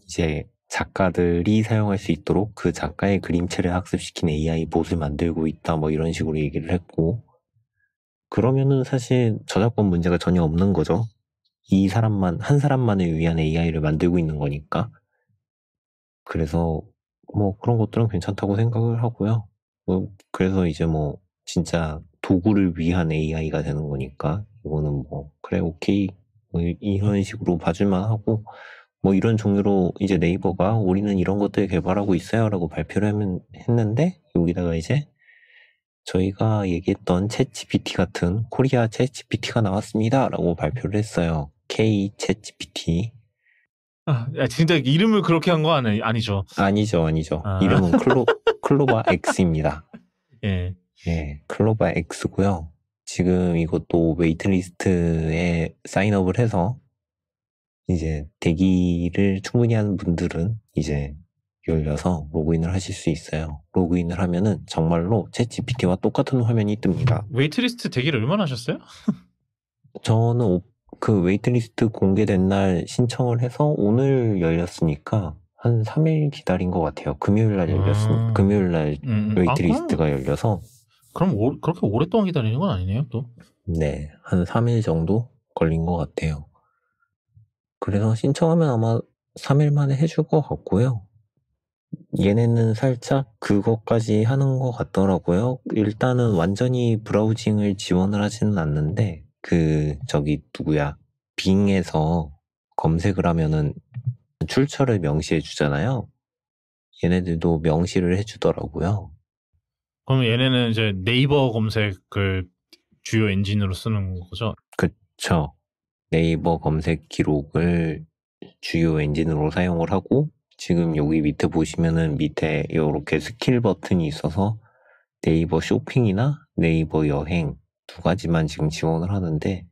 이제 작가들이 사용할 수 있도록 그 작가의 그림체를 학습시킨 AI 봇을 만들고 있다 뭐 이런 식으로 얘기를 했고 그러면은 사실 저작권 문제가 전혀 없는 거죠. 이 사람만 한 사람만을 위한 AI를 만들고 있는 거니까 그래서 뭐 그런 것들은 괜찮다고 생각을 하고요. 뭐 그래서 이제 뭐 진짜 도구를 위한 AI가 되는 거니까 이거는 뭐 그래 오케이 뭐 이런 식으로 봐줄만 하고 뭐 이런 종류로 이제 네이버가 우리는 이런 것들 개발하고 있어요라고 발표를 하 했는데 여기다가 이제 저희가 얘기했던 챗GPT 같은 코리아 챗GPT가 나왔습니다라고 발표를 했어요. K 챗GPT. 아, 진짜 이름을 그렇게 한 거 아니, 아니죠? 아니죠, 아니죠. 아. 이름은 클로, 클로바 X입니다. 예. 예, 클로바 X고요. 지금 이것도 웨이트리스트에 사인업을 해서 이제 대기를 충분히 하는 분들은 이제 열려서 로그인을 하실 수 있어요. 로그인을 하면은 정말로 챗 GPT와 똑같은 화면이 뜹니다. 웨이트리스트 대기를 얼마나 하셨어요? 저는 그 웨이트리스트 공개된 날 신청을 해서 오늘 열렸으니까 한 3일 기다린 것 같아요. 금요일 날열렸습니 음. 금요일 날 음. 음. 아, 웨이트리스트가 아, 열려서 그럼 오, 그렇게 오랫동안 기다리는 건 아니네요, 또. 네, 한 3일 정도 걸린 것 같아요. 그래서 신청하면 아마 3일 만에 해줄 것 같고요. 얘네는 살짝 그것까지 하는 것 같더라고요. 일단은 완전히 브라우징을 지원을 하지는 않는데, 그, 저기, 누구야, 빙에서 검색을 하면은 출처를 명시해 주잖아요. 얘네들도 명시를 해주더라고요. 그럼 얘네는 이제 네이버 검색을 주요 엔진으로 쓰는 거죠? 그쵸. 네이버 검색 기록을 주요 엔진으로 사용을 하고 지금 여기 밑에 보시면은 밑에 이렇게 스킬 버튼이 있어서 네이버 쇼핑이나 네이버 여행 두 가지만 지금 지원을 하는데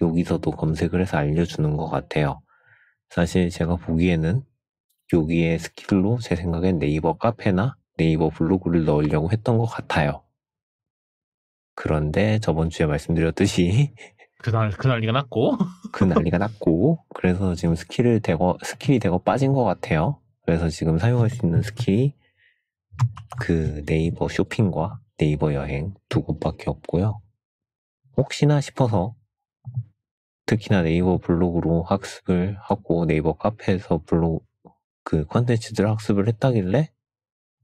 여기서도 검색을 해서 알려주는 것 같아요. 사실 제가 보기에는 여기에 스킬로 제 생각엔 네이버 카페나 네이버 블로그를 넣으려고 했던 것 같아요. 그런데 저번 주에 말씀드렸듯이 그날 그 난리가 났고 그 난리가 났고 그래서 지금 스킬을 대거 스킬이 대거 빠진 것 같아요. 그래서 지금 사용할 수 있는 스킬이 그 네이버 쇼핑과 네이버 여행 두 곳밖에 없고요. 혹시나 싶어서 특히나 네이버 블로그로 학습을 하고 네이버 카페에서 블로그 그 컨텐츠들 학습을 했다길래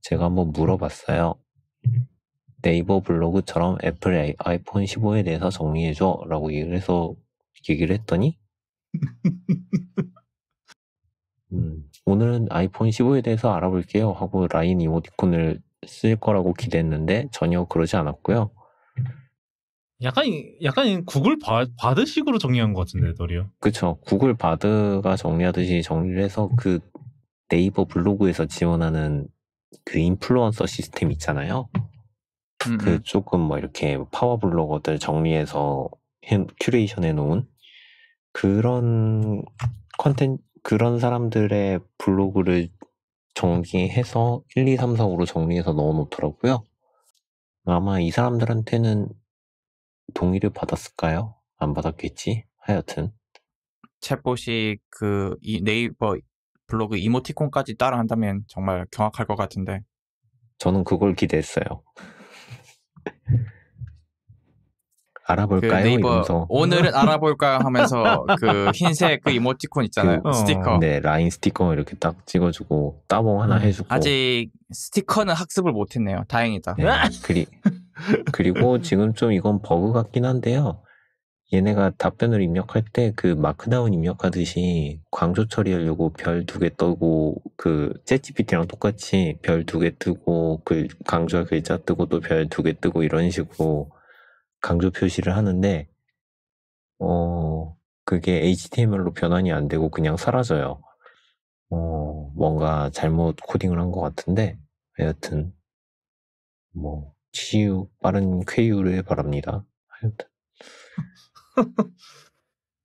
제가 한번 물어봤어요. 네이버 블로그처럼 애플 아이폰 15에 대해서 정리해줘 라고 얘기를 해서 얘기를 했더니 음, 오늘은 아이폰 15에 대해서 알아볼게요 하고 라인 이모티콘을 쓸 거라고 기대했는데 전혀 그러지 않았고요. 약간 약간 구글 바, 바드 식으로 정리한 것 같은데 도리어. 그렇죠. 구글 바드가 정리하듯이 정리를 해서 그 네이버 블로그에서 지원하는 그 인플루언서 시스템 있잖아요. 음음. 그 음. 조금 뭐 이렇게 파워 블로거들 정리해서 큐레이션 해놓은 그런 컨텐 그런 사람들의 블로그를 정리해서 1, 2, 3, 4, 5로 정리해서 넣어놓더라고요. 아마 이 사람들한테는 동의를 받았을까요? 안 받았겠지? 하여튼. 챗봇이 그 네이버 블로그 이모티콘까지 따라한다면 정말 경악할 것 같은데. 저는 그걸 기대했어요. 알아볼까요? 그 네이버 이러면서. 오늘은 알아볼까요? 하면서 그 흰색 그 이모티콘 있잖아요. 그, 어, 스티커. 네, 라인 스티커 이렇게 딱 찍어주고 따봉 하나 음, 해주고. 아직 스티커는 학습을 못했네요. 다행이다. 네, 그리, 그리고 지금 좀 이건 버그 같긴 한데요. 얘네가 답변을 입력할 때 그 마크다운 입력하듯이 광조 처리하려고 별 두 개 뜨고 그 챗GPT랑 똑같이 별 두 개 뜨고 그 강조할 글자 뜨고 또 별 두 개 뜨고 이런 식으로 강조 표시를 하는데 어 그게 HTML로 변환이 안 되고 그냥 사라져요. 어 뭔가 잘못 코딩을 한 것 같은데 하여튼 뭐 치유 빠른 쾌유를 바랍니다. 하여튼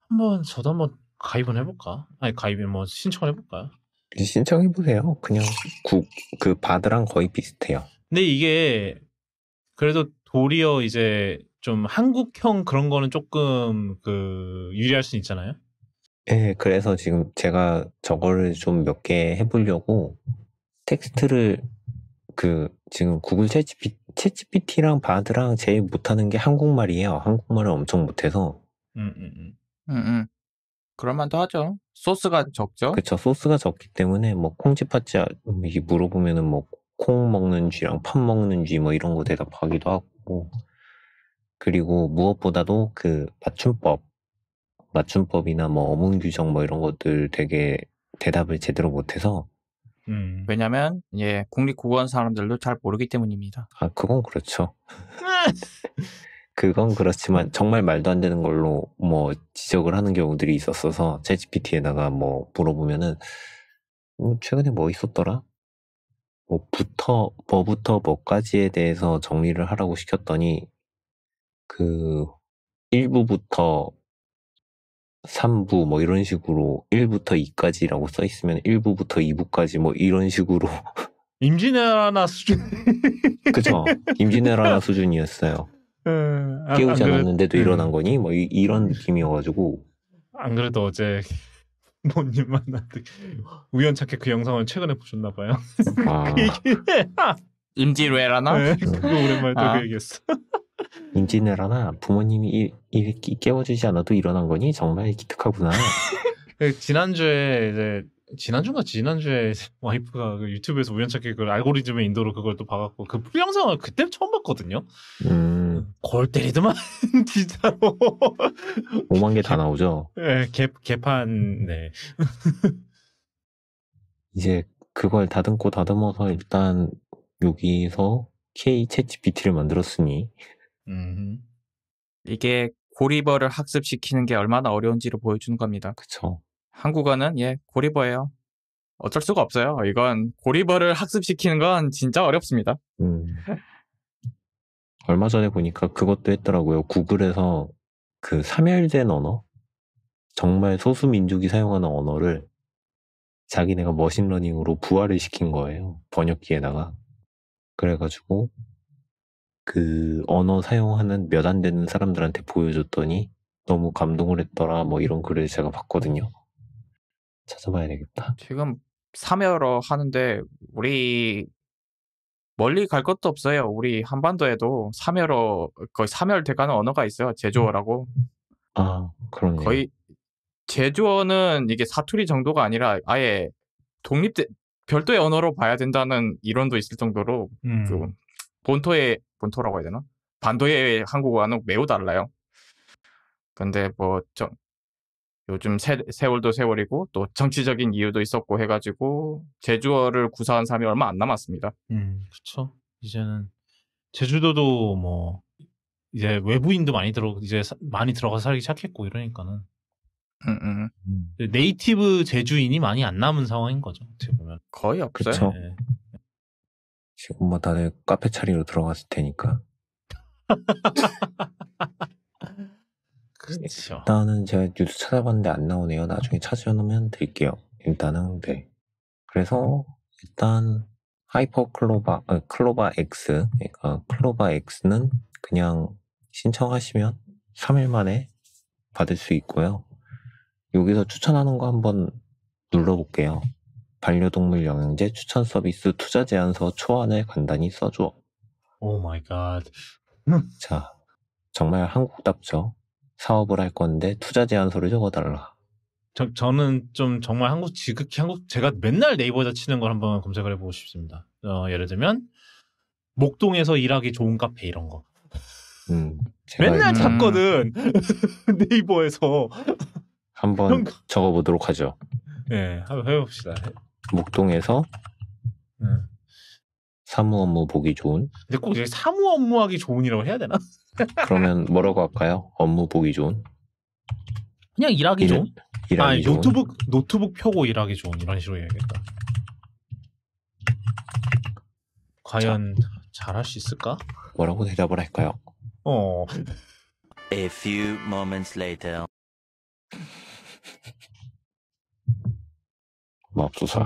한번 저도 한번 가입은 해볼까? 아니 가입이 뭐 신청을 해볼까요? 신청해보세요. 그냥 국, 그 바드랑 거의 비슷해요. 근데 이게 그래도 도리어 이제 좀 한국형 그런 거는 조금 그 유리할 수 있잖아요. 네, 그래서 지금 제가 저거를 좀 몇 개 해보려고 텍스트를 그 지금 구글 챗GPT, 랑 바드랑 제일 못하는 게 한국말이에요. 한국말을 엄청 못해서. 음, 음, 음. 음, 음. 그럴만도 하죠. 소스가 적죠. 그쵸 소스가 적기 때문에 뭐 콩쥐팥쥐 뭐 물어보면은 뭐 콩 먹는 쥐랑 팥 먹는 쥐뭐 이런 거 대답하기도 하고 그리고 무엇보다도 그 맞춤법, 맞춤법이나 뭐 어문 규정 뭐 이런 것들 되게 대답을 제대로 못해서 음. 왜냐면 예 국립국어원 사람들도 잘 모르기 때문입니다. 아 그건 그렇죠. 그건 그렇지만 정말 말도 안 되는 걸로 뭐 지적을 하는 경우들이 있었어서 챗GPT에다가 뭐 물어보면은 음, 최근에 뭐 있었더라? 뭐부터 뭐부터 뭐까지에 대해서 정리를 하라고 시켰더니 그 1부부터 3부 뭐 이런 식으로 1부터 2까지라고 써 있으면 1부부터 2부까지 뭐 이런 식으로 임진왜란나 수준 그죠 임진왜란나 수준이었어요 음, 아, 깨우지 않았는데도 그래... 예. 일어난 거니 뭐 이, 런 음. 느낌이어가지고 안 그래도 어제 모님 만났는 우연찮게 그 영상을 최근에 보셨나 봐요 아... 그 얘기 임진왜란나 네, 예, 그거 오랜만에 아. 또그 얘기했어 인진을 하나 부모님이 일, 일, 깨워주지 않아도 일어난 거니 정말 기특하구나. 그 지난주에 이제 지난주가 지난주에 와이프가 그 유튜브에서 우연찮게 그 알고리즘의 인도로 그걸 또 봐갖고 그풀 영상을 그때 처음 봤거든요. 음. 골 때리더만 진짜로. 오만 개 다 나오죠. 네, 개, 개판 네. 이제 그걸 다듬고 다듬어서 일단 여기서 K 채찌 p t 를 만들었으니 음. 이게 고리버를 학습시키는 게 얼마나 어려운지를 보여주는 겁니다. 그쵸. 한국어는 예, 고리버예요. 어쩔 수가 없어요. 이건 고리버를 학습시키는 건 진짜 어렵습니다. 음. 얼마 전에 보니까 그것도 했더라고요. 구글에서 그 사멸된 언어? 정말 소수민족이 사용하는 언어를 자기네가 머신러닝으로 부활을 시킨 거예요. 번역기에다가. 그래가지고 그 언어 사용하는 몇 안 되는 사람들한테 보여줬더니 너무 감동을 했더라 뭐 이런 글을 제가 봤거든요. 찾아봐야 되겠다. 지금 3열어 하는데 우리 멀리 갈 것도 없어요. 우리 한반도에도 3열어 거의 3열 대가는 언어가 있어요. 제조어라고아그런가요 거의 제조어는 이게 사투리 정도가 아니라 아예 독립된 별도의 언어로 봐야 된다는 이론도 있을 정도로 음. 그본토에 본토라고 해야 되나? 반도의 한국어와는 매우 달라요. 근데 뭐 저, 요즘 세, 세월도 세월이고 또 정치적인 이유도 있었고 해가지고 제주어를 구사한 사람이 얼마 안 남았습니다. 음, 그쵸 이제는 제주도도 뭐 이제 외부인도 많이 들어 이제 사, 많이 들어가 살기 시작했고 이러니까는 음, 음. 음. 네이티브 제주인이 많이 안 남은 상황인 거죠. 어떻게 보면 거의 없어요. 그쵸. 네. 지금 뭐 다들 카페 차리로 들어갔을 테니까. 그렇죠. 일단은 제가 뉴스 찾아봤는데 안 나오네요. 나중에 찾아놓으면 드릴게요. 일단은 네. 그래서 일단 하이퍼 클로바 어, 클로바 X 그러니까 클로바 X는 그냥 신청하시면 3일 만에 받을 수 있고요. 여기서 추천하는 거 한번 눌러볼게요. 반려동물 영양제 추천 서비스 투자 제안서 초안을 간단히 써줘. 오 마이 갓. 자, 정말 한국답죠. 사업을 할 건데 투자 제안서를 적어달라. 저, 저는 좀 정말 한국 지극히 한국 제가 맨날 네이버에다 치는 걸 한번 검색을 해보고 싶습니다. 어, 예를 들면 목동에서 일하기 좋은 카페 이런 거. 음, 맨날 잡거든 음. 네이버에서. 한번 적어보도록 하죠. 네, 한번 해봅시다. 목동에서 음. 사무 업무 보기 좋은. 근데 꼭 사무 업무 하기 좋은이라고 해야 되나? 그러면 뭐라고 할까요? 업무 보기 좋은. 그냥 일하기 일, 좋은. 일하기 아니, 좋은. 노트북 노트북 펴고 일하기 좋은 이런 식으로 해야겠다. 과연 잘할 수 있을까? 뭐라고 대답을 할까요? 어. A few moments later. 주시옵서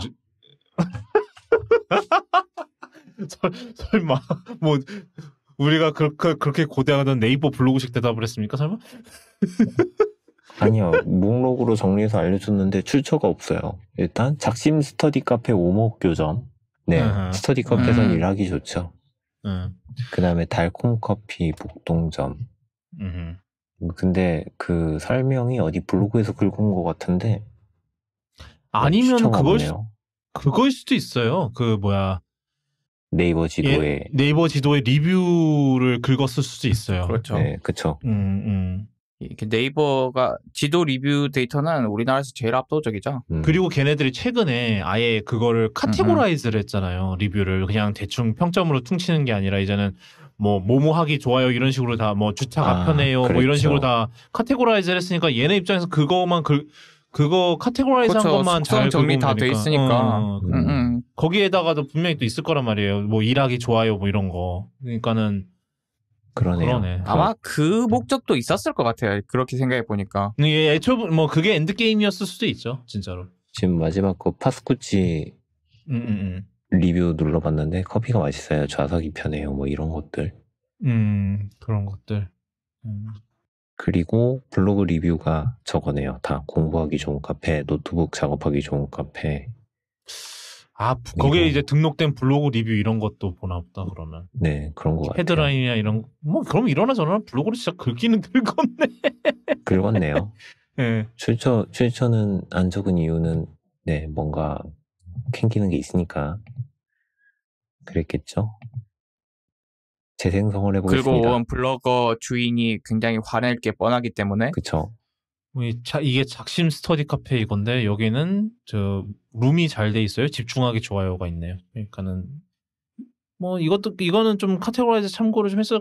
설마 뭐 우리가 그렇게 그, 그렇게 고대하던 네이버 블로그식 대답을 했습니까? 설마? 아니요 목록으로 정리해서 알려줬는데 출처가 없어요. 일단 작심 스터디 카페 오목 교점, 네 스터디 카페선 음. 일하기 좋죠. 음. 그다음에 달콤 커피 복동점. 음. 근데 그 설명이 어디 블로그에서 긁은 것 같은데 네, 아니면 그걸 없그걸 수도 있어요. 그 뭐야 네이버 예, 지도에 예, 네이버 지도에 리뷰를 긁었을 수도 있어요. 그렇죠. 네, 그렇죠. 음, 음. 그 네이버가 지도 리뷰 데이터는 우리나라에서 제일 압도적이죠. 음. 그리고 걔네들이 최근에 아예 그거를 카테고라이즈를 했잖아요. 리뷰를 그냥 대충 평점으로 퉁치는 게 아니라 이제는 뭐 뭐뭐 하기 좋아요 이런 식으로 다 뭐 주차가 아, 편해요 그랬죠. 뭐 이런 식으로 다 카테고라이즈를 했으니까 얘네 입장에서 그거만 그 그거 카테고라이즈 한 그쵸, 그렇죠. 것만 잘 정리 다 돼 있으니까 어, 어, 음, 그러니까. 음. 거기에다가도 분명히 또 있을 거란 말이에요. 뭐 일하기 좋아요 뭐 이런 거. 그러니까는 그러네요. 그러네. 아마 그 목적도 있었을 것 같아요. 그렇게 생각해 보니까. 예, 예 애초 뭐, 뭐 그게 엔드 게임이었을 수도 있죠, 진짜로. 지금 마지막 거 그 파스쿠치 음, 음, 음. 리뷰 눌러봤는데 커피가 맛있어요. 좌석이 편해요. 뭐 이런 것들. 음 그런 것들. 음. 그리고 블로그 리뷰가 저거네요. 다 공부하기 좋은 카페, 노트북 작업하기 좋은 카페. 아, 거기에 이제 등록된 블로그 리뷰 이런 것도 보나 보다 그러면. 네, 그런 거 같아요. 헤드라인이나 이런 뭐 그럼 이러나 저러나 블로그를 진짜 긁기는 긁었네. 긁었네요. 네. 출처 출처는 안 적은 이유는 네, 뭔가 캥기는 게 있으니까 그랬겠죠. 재생성을 해보겠습니다. 그리고 온블러거 주인이 굉장히 화낼 게 뻔하기 때문에 그렇죠. 이게 작심 스터디 카페 이건데 여기는 저 룸이 잘 돼 있어요. 집중하기 좋아요가 있네요. 그러니까는 뭐 이것도 이거는 좀 카테고라이즈 참고를 좀 했어.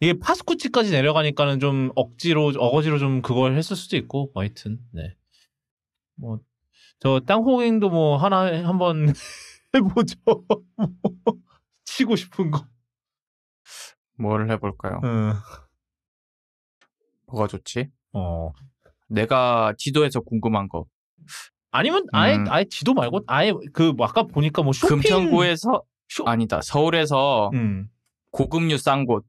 이게 파스쿠치까지 내려가니까는 좀 억지로 어거지로 좀 그걸 했을 수도 있고 뭐 하여튼 네. 뭐 저 땅콩행도 뭐 하나 한번 해보죠. 뭐 치고 싶은 거. 뭘 해볼까요? 음. 뭐가 좋지? 어. 내가 지도에서 궁금한 거. 아니면 음. 아예 음. 아예 지도 말고 아예 그 뭐 아까 보니까 뭐 쇼핑 금천구에서 쇼... 아니다 서울에서 음. 고급류 싼 곳.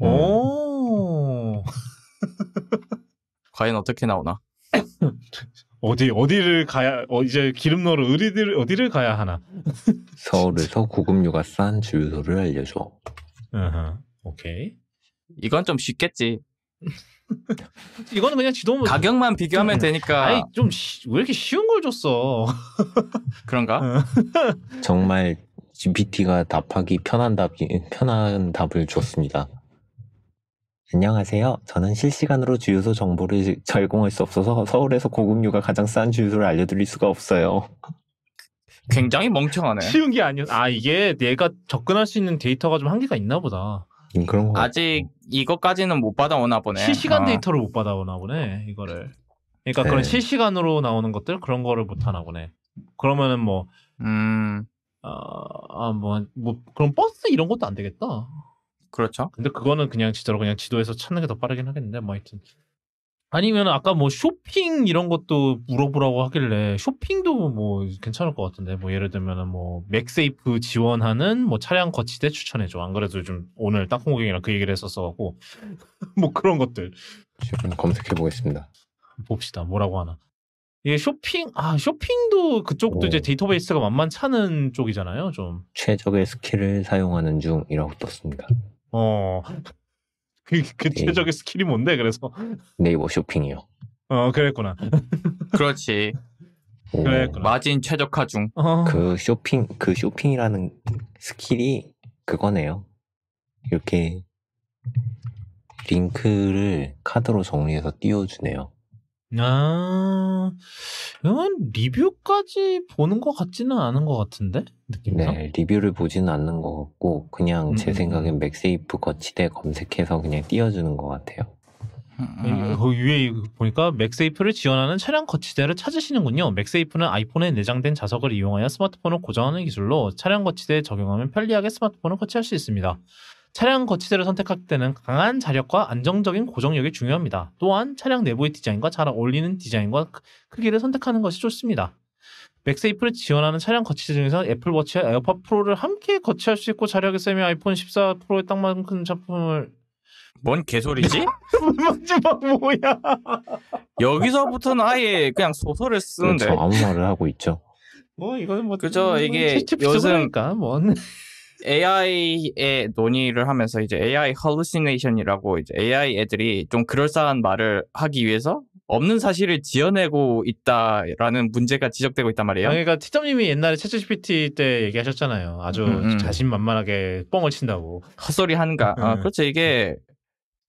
오. 음. 과연 어떻게 나오나? 어디 어디를 가야 어, 이제 기름 넣으러 어디를 어디를 가야 하나? 서울에서 고급류가 싼 주유소를 알려줘. 아하, 오케이. 이건 좀 쉽겠지. 이거는 그냥 지도면 가격만 비교하면 되니까. 아니 좀왜 이렇게 쉬운 걸 줬어? 그런가? 어. 정말 GPT가 답하기 편한 답 편한 답을 줬습니다. 안녕하세요. 저는 실시간으로 주유소 정보를 제공할 수 없어서 서울에서 고급류가 가장 싼 주유소를 알려드릴 수가 없어요. 굉장히 멍청하네. 쉬운 게 아니었. 아 이게 내가 접근할 수 있는 데이터가 좀 한계가 있나 보다. 음, 그런 거. 아직 이것까지는 못 받아오나 보네. 실시간 아. 데이터를 못 받아오나 보네 이거를. 그러니까 네. 그런 실시간으로 나오는 것들 그런 거를 못 하나 보네. 그러면은 뭐 음. 아뭐뭐 아, 뭐, 그럼 버스 이런 것도 안 되겠다. 그렇죠. 근데 그거는 그냥 진짜로 그냥 지도에서 찾는 게 더 빠르긴 하겠는데 뭐 하여튼 아니면 아까 뭐 쇼핑 이런 것도 물어보라고 하길래 쇼핑도 뭐 괜찮을 것 같은데 뭐 예를 들면은 뭐 맥세이프 지원하는 뭐 차량 거치대 추천해줘 안 그래도 좀 오늘 땅콩고객이랑 그 얘기를 했었어갖고 뭐 그런 것들 지금 검색해 보겠습니다 봅시다 뭐라고 하나 이게 쇼핑 아 쇼핑도 그쪽도 오. 이제 데이터베이스가 만만찮은 쪽이잖아요 좀 최적의 스킬을 사용하는 중이라고 떴습니다 어 그, 그 네. 최적의 스킬이 뭔데 그래서 네이버 쇼핑이요. 어 그랬구나. 그렇지. 오, 그랬구나. 마진 최적화 중. 어. 그 쇼핑 그 쇼핑이라는 스킬이 그거네요. 이렇게 링크를 카드로 정리해서 띄워주네요. 아, 이건 리뷰까지 보는 것 같지는 않은 것 같은데 느낌상. 네, 리뷰를 보지는 않는 것 같고 그냥 음, 제 음, 생각엔 음. 맥세이프 거치대 검색해서 그냥 띄워주는 것 같아요. 그 위에 보니까 맥세이프를 지원하는 차량 거치대를 찾으시는군요. 맥세이프는 아이폰에 내장된 자석을 이용하여 스마트폰을 고정하는 기술로 차량 거치대에 적용하면 편리하게 스마트폰을 거치할 수 있습니다. 차량 거치대를 선택할 때는 강한 자력과 안정적인 고정력이 중요합니다. 또한 차량 내부의 디자인과 잘 어울리는 디자인과 크기를 선택하는 것이 좋습니다. 맥세이프를 지원하는 차량 거치대 중에서 애플워치와 에어팟 프로를 함께 거치할 수 있고 자력이 세면 아이폰 14 프로에 딱 맞는 작품을 뭔 개소리지? 마지막 뭐야? 여기서부터는 아예 그냥 소설을 쓰는데 그렇죠, 아무 말을 하고 있죠. 뭐이거는뭐 뭐 그죠 이게 뭐 뭐 요즘 그러니까 뭔 AI의 논의를 하면서 이제 AI hallucination이라고 이제 AI 애들이 좀 그럴싸한 말을 하기 위해서 없는 사실을 지어내고 있다라는 문제가 지적되고 있단 말이에요. 아, 그러니까 티점님이 옛날에 채취 GPT 때 얘기하셨잖아요. 아주 음음. 음. 자신만만하게 뻥을 친다고. 헛소리 하는가. 아, 네. 그렇죠. 이게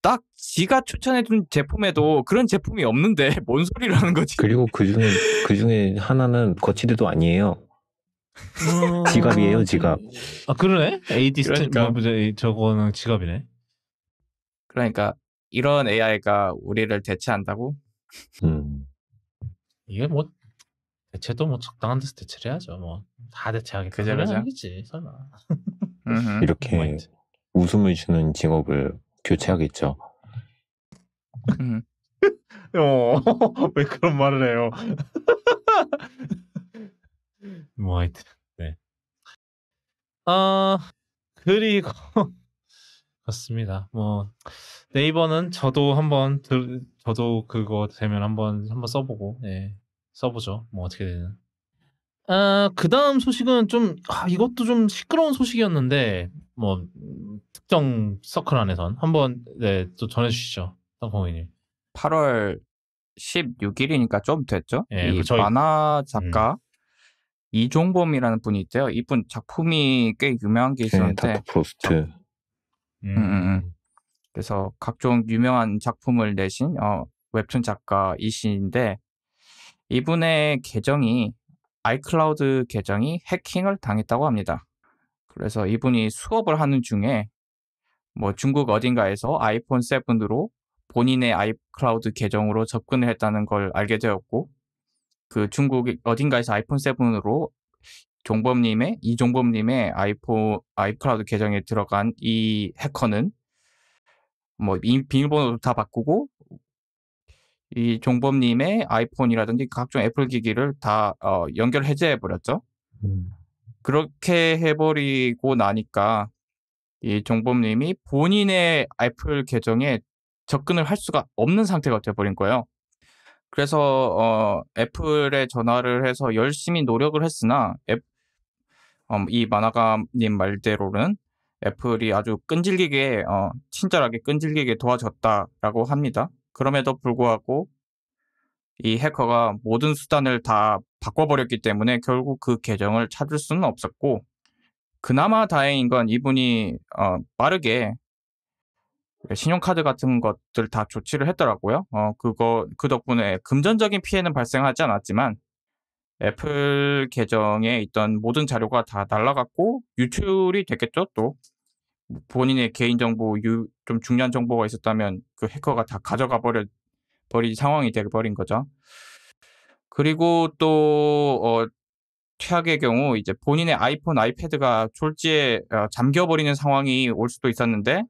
딱 지가 추천해준 제품에도 그런 제품이 없는데 뭔소리라는 거지? 그리고 그 중에 그 중에 하나는 거치대도 아니에요. 음. 지갑이에요, 지갑. 아 그러네. AD 스탠 그러니까. 뭐보자 저거는 지갑이네. 그러니까 이런 AI가 우리를 대체한다고? 음. 이게 뭐 대체도 뭐 적당한 데서 대체를 해야죠. 뭐 다대체하게다 그죠, 그죠. 아니지 설마. 이렇게 뭐 웃음을 주는 직업을 교체하겠죠. 음. 어, 왜 그런 말을 해요? 음. 뭐 하여튼 네. 아 그리고 그렇습니다. 뭐 네이버는 저도 한번 들, 저도 그거 되면 한번 한번 써보고 예 써보죠. 뭐 어떻게 되는. 아, 그 다음 소식은 좀, 아, 이것도 좀 시끄러운 소식이었는데, 뭐, 음, 특정 서클 안에선 한번, 네, 또 전해주시죠. 땅공인님 8월 16일이니까 좀 됐죠? 예, 이 그 만화 음. 작가 음. 이종범이라는 분이 있대요. 이분 작품이 꽤 유명한 게 네, 있었는데. 프로스트. 음. 음, 음. 음. 그래서 각종 유명한 작품을 내신 어, 웹툰 작가이신데 이분의 계정이 아이클라우드 계정이 해킹을 당했다고 합니다. 그래서 이분이 수업을 하는 중에 뭐 중국 어딘가에서 아이폰 7으로 본인의 아이클라우드 계정으로 접근을 했다는 걸 알게 되었고 그 중국 어딘가에서 아이폰 7으로 종범님의 이종범님의 아이폰 아이클라우드 계정에 들어간 이 해커는 뭐 비밀번호도 다 바꾸고 이 종범님의 아이폰이라든지 각종 애플 기기를 다 어, 연결 해제해 버렸죠. 음. 그렇게 해버리고 나니까 이 종범님이 본인의 애플 계정에 접근을 할 수가 없는 상태가 되어버린 거예요. 그래서 어, 애플에 전화를 해서 열심히 노력을 했으나 앱, 어, 이 만화가님 말대로는 애플이 아주 끈질기게 어, 친절하게 끈질기게 도와줬다라고 합니다. 그럼에도 불구하고 이 해커가 모든 수단을 다 바꿔버렸기 때문에 결국 그 계정을 찾을 수는 없었고 그나마 다행인 건 이분이 어, 빠르게 그 신용카드 같은 것들 다 조치를 했더라고요. 어, 그거, 그 덕분에 금전적인 피해는 발생하지 않았지만 애플 계정에 있던 모든 자료가 다 날라갔고 유출이 됐겠죠, 또. 본인의 개인정보, 유, 좀 중요한 정보가 있었다면 그 해커가 다 가져가 버려, 버린 상황이 돼버린 거죠. 그리고 또, 어, 최악의 경우 이제 본인의 아이폰, 아이패드가 졸지에 어, 잠겨버리는 상황이 올 수도 있었는데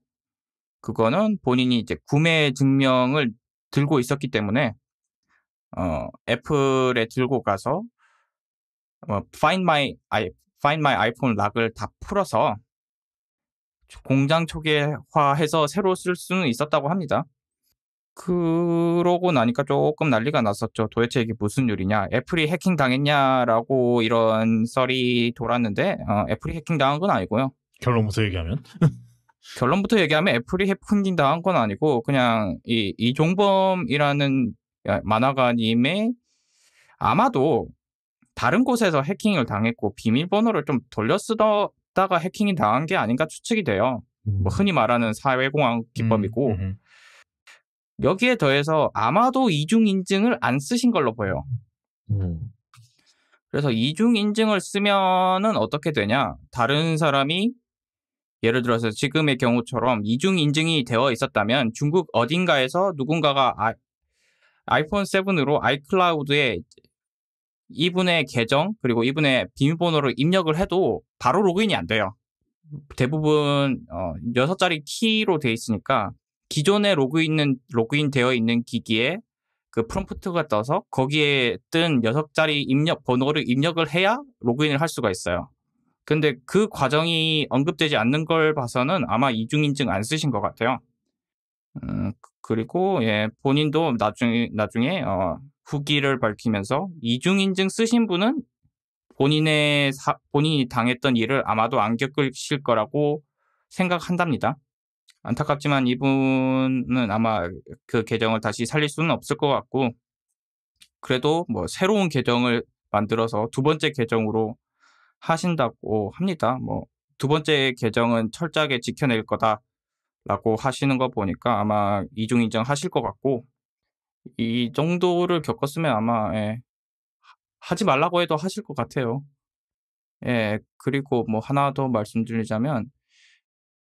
그거는 본인이 이제 구매 증명을 들고 있었기 때문에 어, 애플에 들고 가서 어, Find My I, Find My iPhone 락을 다 풀어서 공장 초기화해서 새로 쓸 수는 있었다고 합니다. 그러고 나니까 조금 난리가 났었죠. 도대체 이게 무슨 일이냐? 애플이 해킹 당했냐라고 이런 썰이 돌았는데 어, 애플이 해킹 당한 건 아니고요. 결론 부터 얘기하면 결론부터 얘기하면 애플이 해프닝 당한 건 아니고 그냥 이 이종범이라는 만화가님의 아마도 다른 곳에서 해킹을 당했고 비밀번호를 좀 돌려 쓰다가 해킹이 당한 게 아닌가 추측이 돼요. 뭐 음. 흔히 말하는 사회공항 기법이고 음, 음, 음. 여기에 더해서 아마도 이중 인증을 안 쓰신 걸로 보여. 음. 그래서 이중 인증을 쓰면은 어떻게 되냐? 다른 사람이 예를 들어서 지금의 경우처럼 이중 인증이 되어 있었다면 중국 어딘가에서 누군가가 아, 아이폰 7으로 아이클라우드에 이분의 계정 그리고 이분의 비밀번호를 입력을 해도 바로 로그인이 안 돼요. 대부분 어, 6자리 키로 돼 있으니까 기존에 로그인은 로그인 되어 있는 기기에 그 프롬프트가 떠서 거기에 뜬 6자리 입력 번호를 입력을 해야 로그인을 할 수가 있어요. 근데 그 과정이 언급되지 않는 걸 봐서는 아마 이중인증 안 쓰신 것 같아요. 음, 그리고 예, 본인도 나중에 나중에 어, 후기를 밝히면서 이중인증 쓰신 분은 본인의 사, 본인이 당했던 일을 아마도 안 겪으실 거라고 생각한답니다. 안타깝지만 이분은 아마 그 계정을 다시 살릴 수는 없을 것 같고 그래도 뭐 새로운 계정을 만들어서 두 번째 계정으로 하신다고 합니다. 뭐 두 번째 계정은 철저하게 지켜낼 거다라고 하시는 거 보니까 아마 이중 인정 하실 것 같고 이 정도를 겪었으면 아마 예, 하지 말라고 해도 하실 것 같아요. 예, 그리고 뭐 하나 더 말씀드리자면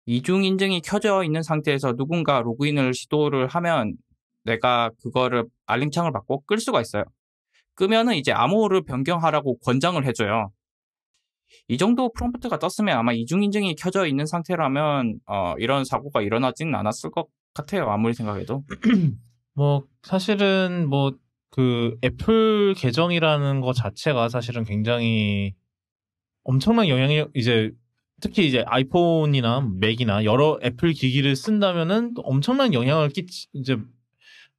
이중 인증이 켜져 있는 상태에서 누군가 로그인을 시도를 하면 내가 그거를 알림창을 받고 끌 수가 있어요. 끄면은 이제 암호를 변경하라고 권장을 해줘요. 이 정도 프롬프트가 떴으면 아마 이중 인증이 켜져 있는 상태라면 어, 이런 사고가 일어나지는 않았을 것 같아요. 아무리 생각해도. 뭐 사실은 뭐 그 애플 계정이라는 것 자체가 사실은 굉장히 엄청난 영향력 이제 특히 이제 아이폰이나 맥이나 여러 애플 기기를 쓴다면은 엄청난 영향을 끼치 이제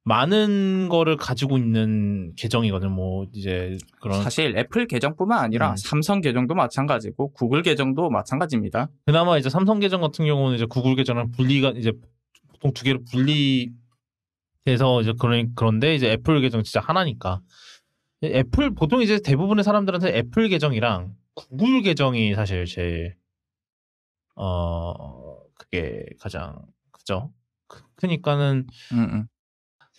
많은 거를 가지고 있는 계정이거든요. 뭐 이제 그런 사실 애플 계정뿐만 아니라 음. 삼성 계정도 마찬가지고 구글 계정도 마찬가지입니다. 그나마 이제 삼성 계정 같은 경우는 이제 구글 계정을 분리가 이제 보통 두 개로 분리해서 이제 그런 그런데 이제 애플 계정 진짜 하나니까 애플 보통 이제 대부분의 사람들한테 애플 계정이랑 구글 계정이 사실 제일 어 그게 가장 크죠. 크니까는 음, 음.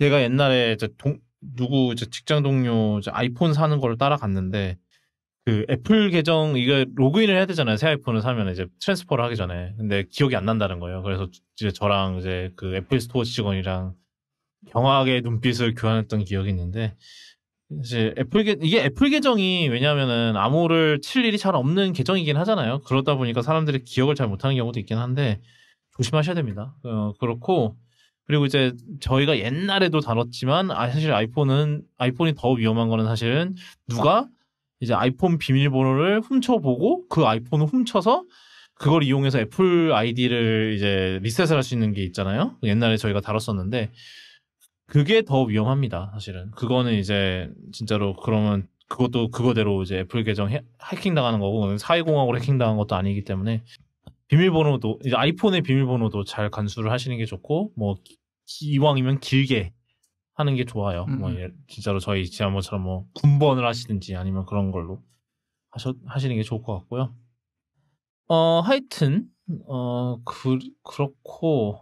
제가 옛날에 이 동, 누구 이 직장 동료 이 아이폰 사는 걸 따라갔는데 그 애플 계정 이거 로그인을 해야 되잖아요. 새 아이폰을 사면 이제 트랜스퍼를 하기 전에. 근데 기억이 안 난다는 거예요. 그래서 이제 저랑 이제 그 애플 스토어 직원이랑 경악의 눈빛을 교환했던 기억이 있는데 이제 애플 계 이게 애플 계정이 왜냐하면은 암호를 칠 일이 잘 없는 계정이긴 하잖아요. 그러다 보니까 사람들이 기억을 잘 못하는 경우도 있긴 한데 조심하셔야 됩니다. 어, 그렇고 그리고 이제 저희가 옛날에도 다뤘지만 아, 사실 아이폰은 아이폰이 더 위험한 거는 사실은 누가 이제 아이폰 비밀번호를 훔쳐보고 그 아이폰을 훔쳐서 그걸 이용해서 애플 아이디를 이제 리셋을 할 수 있는 게 있잖아요. 옛날에 저희가 다뤘었는데 그게 더 위험합니다. 사실은 그거는 이제 진짜로 그러면 그것도 그거대로 이제 애플 계정 해, 킹 당하는 거고 사회공학으로 해킹 당한 것도 아니기 때문에 비밀번호도 이제 아이폰의 비밀번호도 잘 간수를 하시는 게 좋고 뭐 이왕이면 길게 하는 게 좋아요. 음. 뭐 음. 예, 진짜로 저희 지난번처럼 뭐 군번을 하시든지 아니면 그런 걸로 하셔, 하시는 게 좋을 것 같고요. 어 하여튼 어그 그렇고